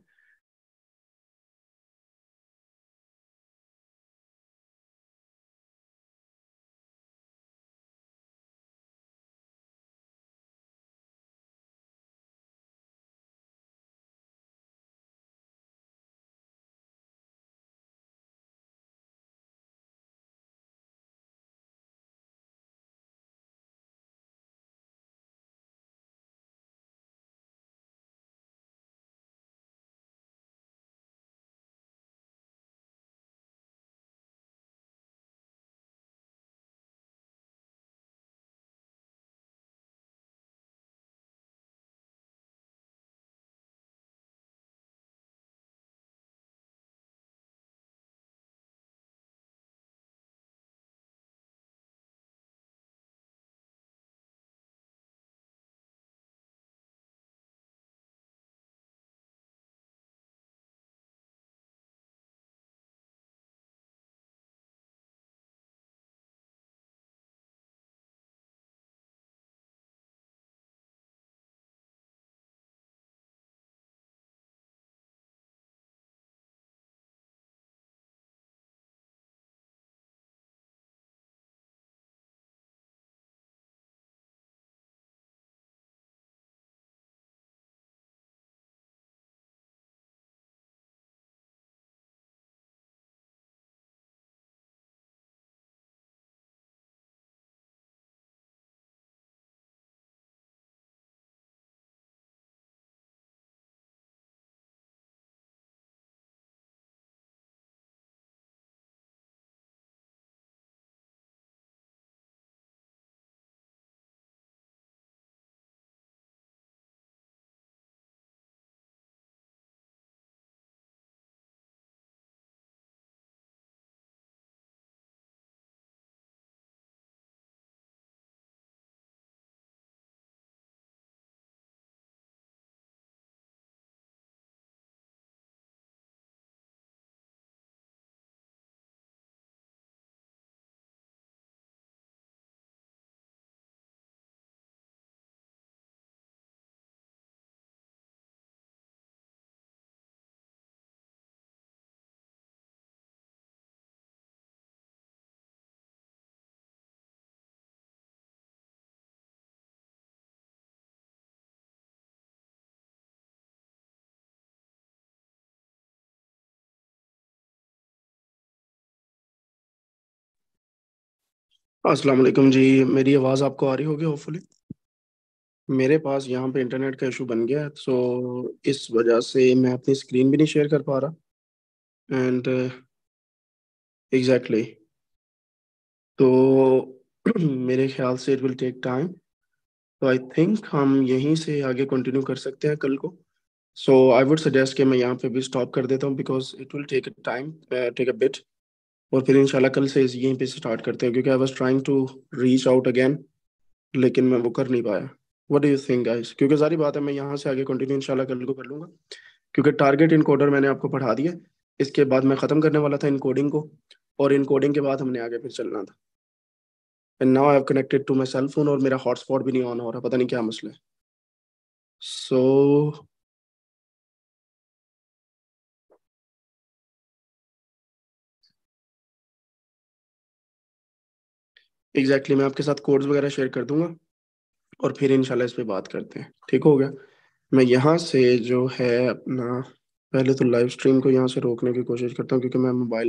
अस्सलाम वालेकुम जी मेरी आवाज़ आपको आ रही होगी होपफुली मेरे पास यहाँ पे इंटरनेट का इशू बन गया है सो इस वजह से मैं अपनी स्क्रीन भी नहीं शेयर कर पा रहा एंड एग्जैक्टली तो मेरे ख्याल से इट विल टेक टाइम तो आई थिंक हम यहीं से आगे कंटिन्यू कर सकते हैं कल को सो आई वुड सजेस्ट कि मैं यहाँ पे भी स्टॉप कर देता हूँ because it will take time take a bit और फिर इंशाल्लाह कल से यहीं पे स्टार्ट करते हैं क्योंकि I was trying to reach out again लेकिन मैं वो कर नहीं पाया what do you think guys क्योंकि सारी बात है मैं यहाँ से आगे कंटिन्यू इंशाल्लाह कल को कर लूंगा क्योंकि टारगेट इनकोडर मैंने आपको पढ़ा दिया इसके बाद मैं ख़त्म करने वाला था इनकोडिंग को और इनकोडिंग के बाद हमने आगे फिर चलना था and now I have connected to my cell phone और मेरा हॉटस्पॉट भी नहीं ऑन हो रहा पता नहीं क्या मसला है सो so, एग्जैक्टली मैं आपके साथ कोड्स वगैरह शेयर कर दूंगा और फिर इनशाला इस पर बात करते हैं ठीक हो गया मैं यहाँ से जो है अपना पहले तो लाइव स्ट्रीम को यहाँ से रोकने की कोशिश करता हूँ क्योंकि मैं मोबाइल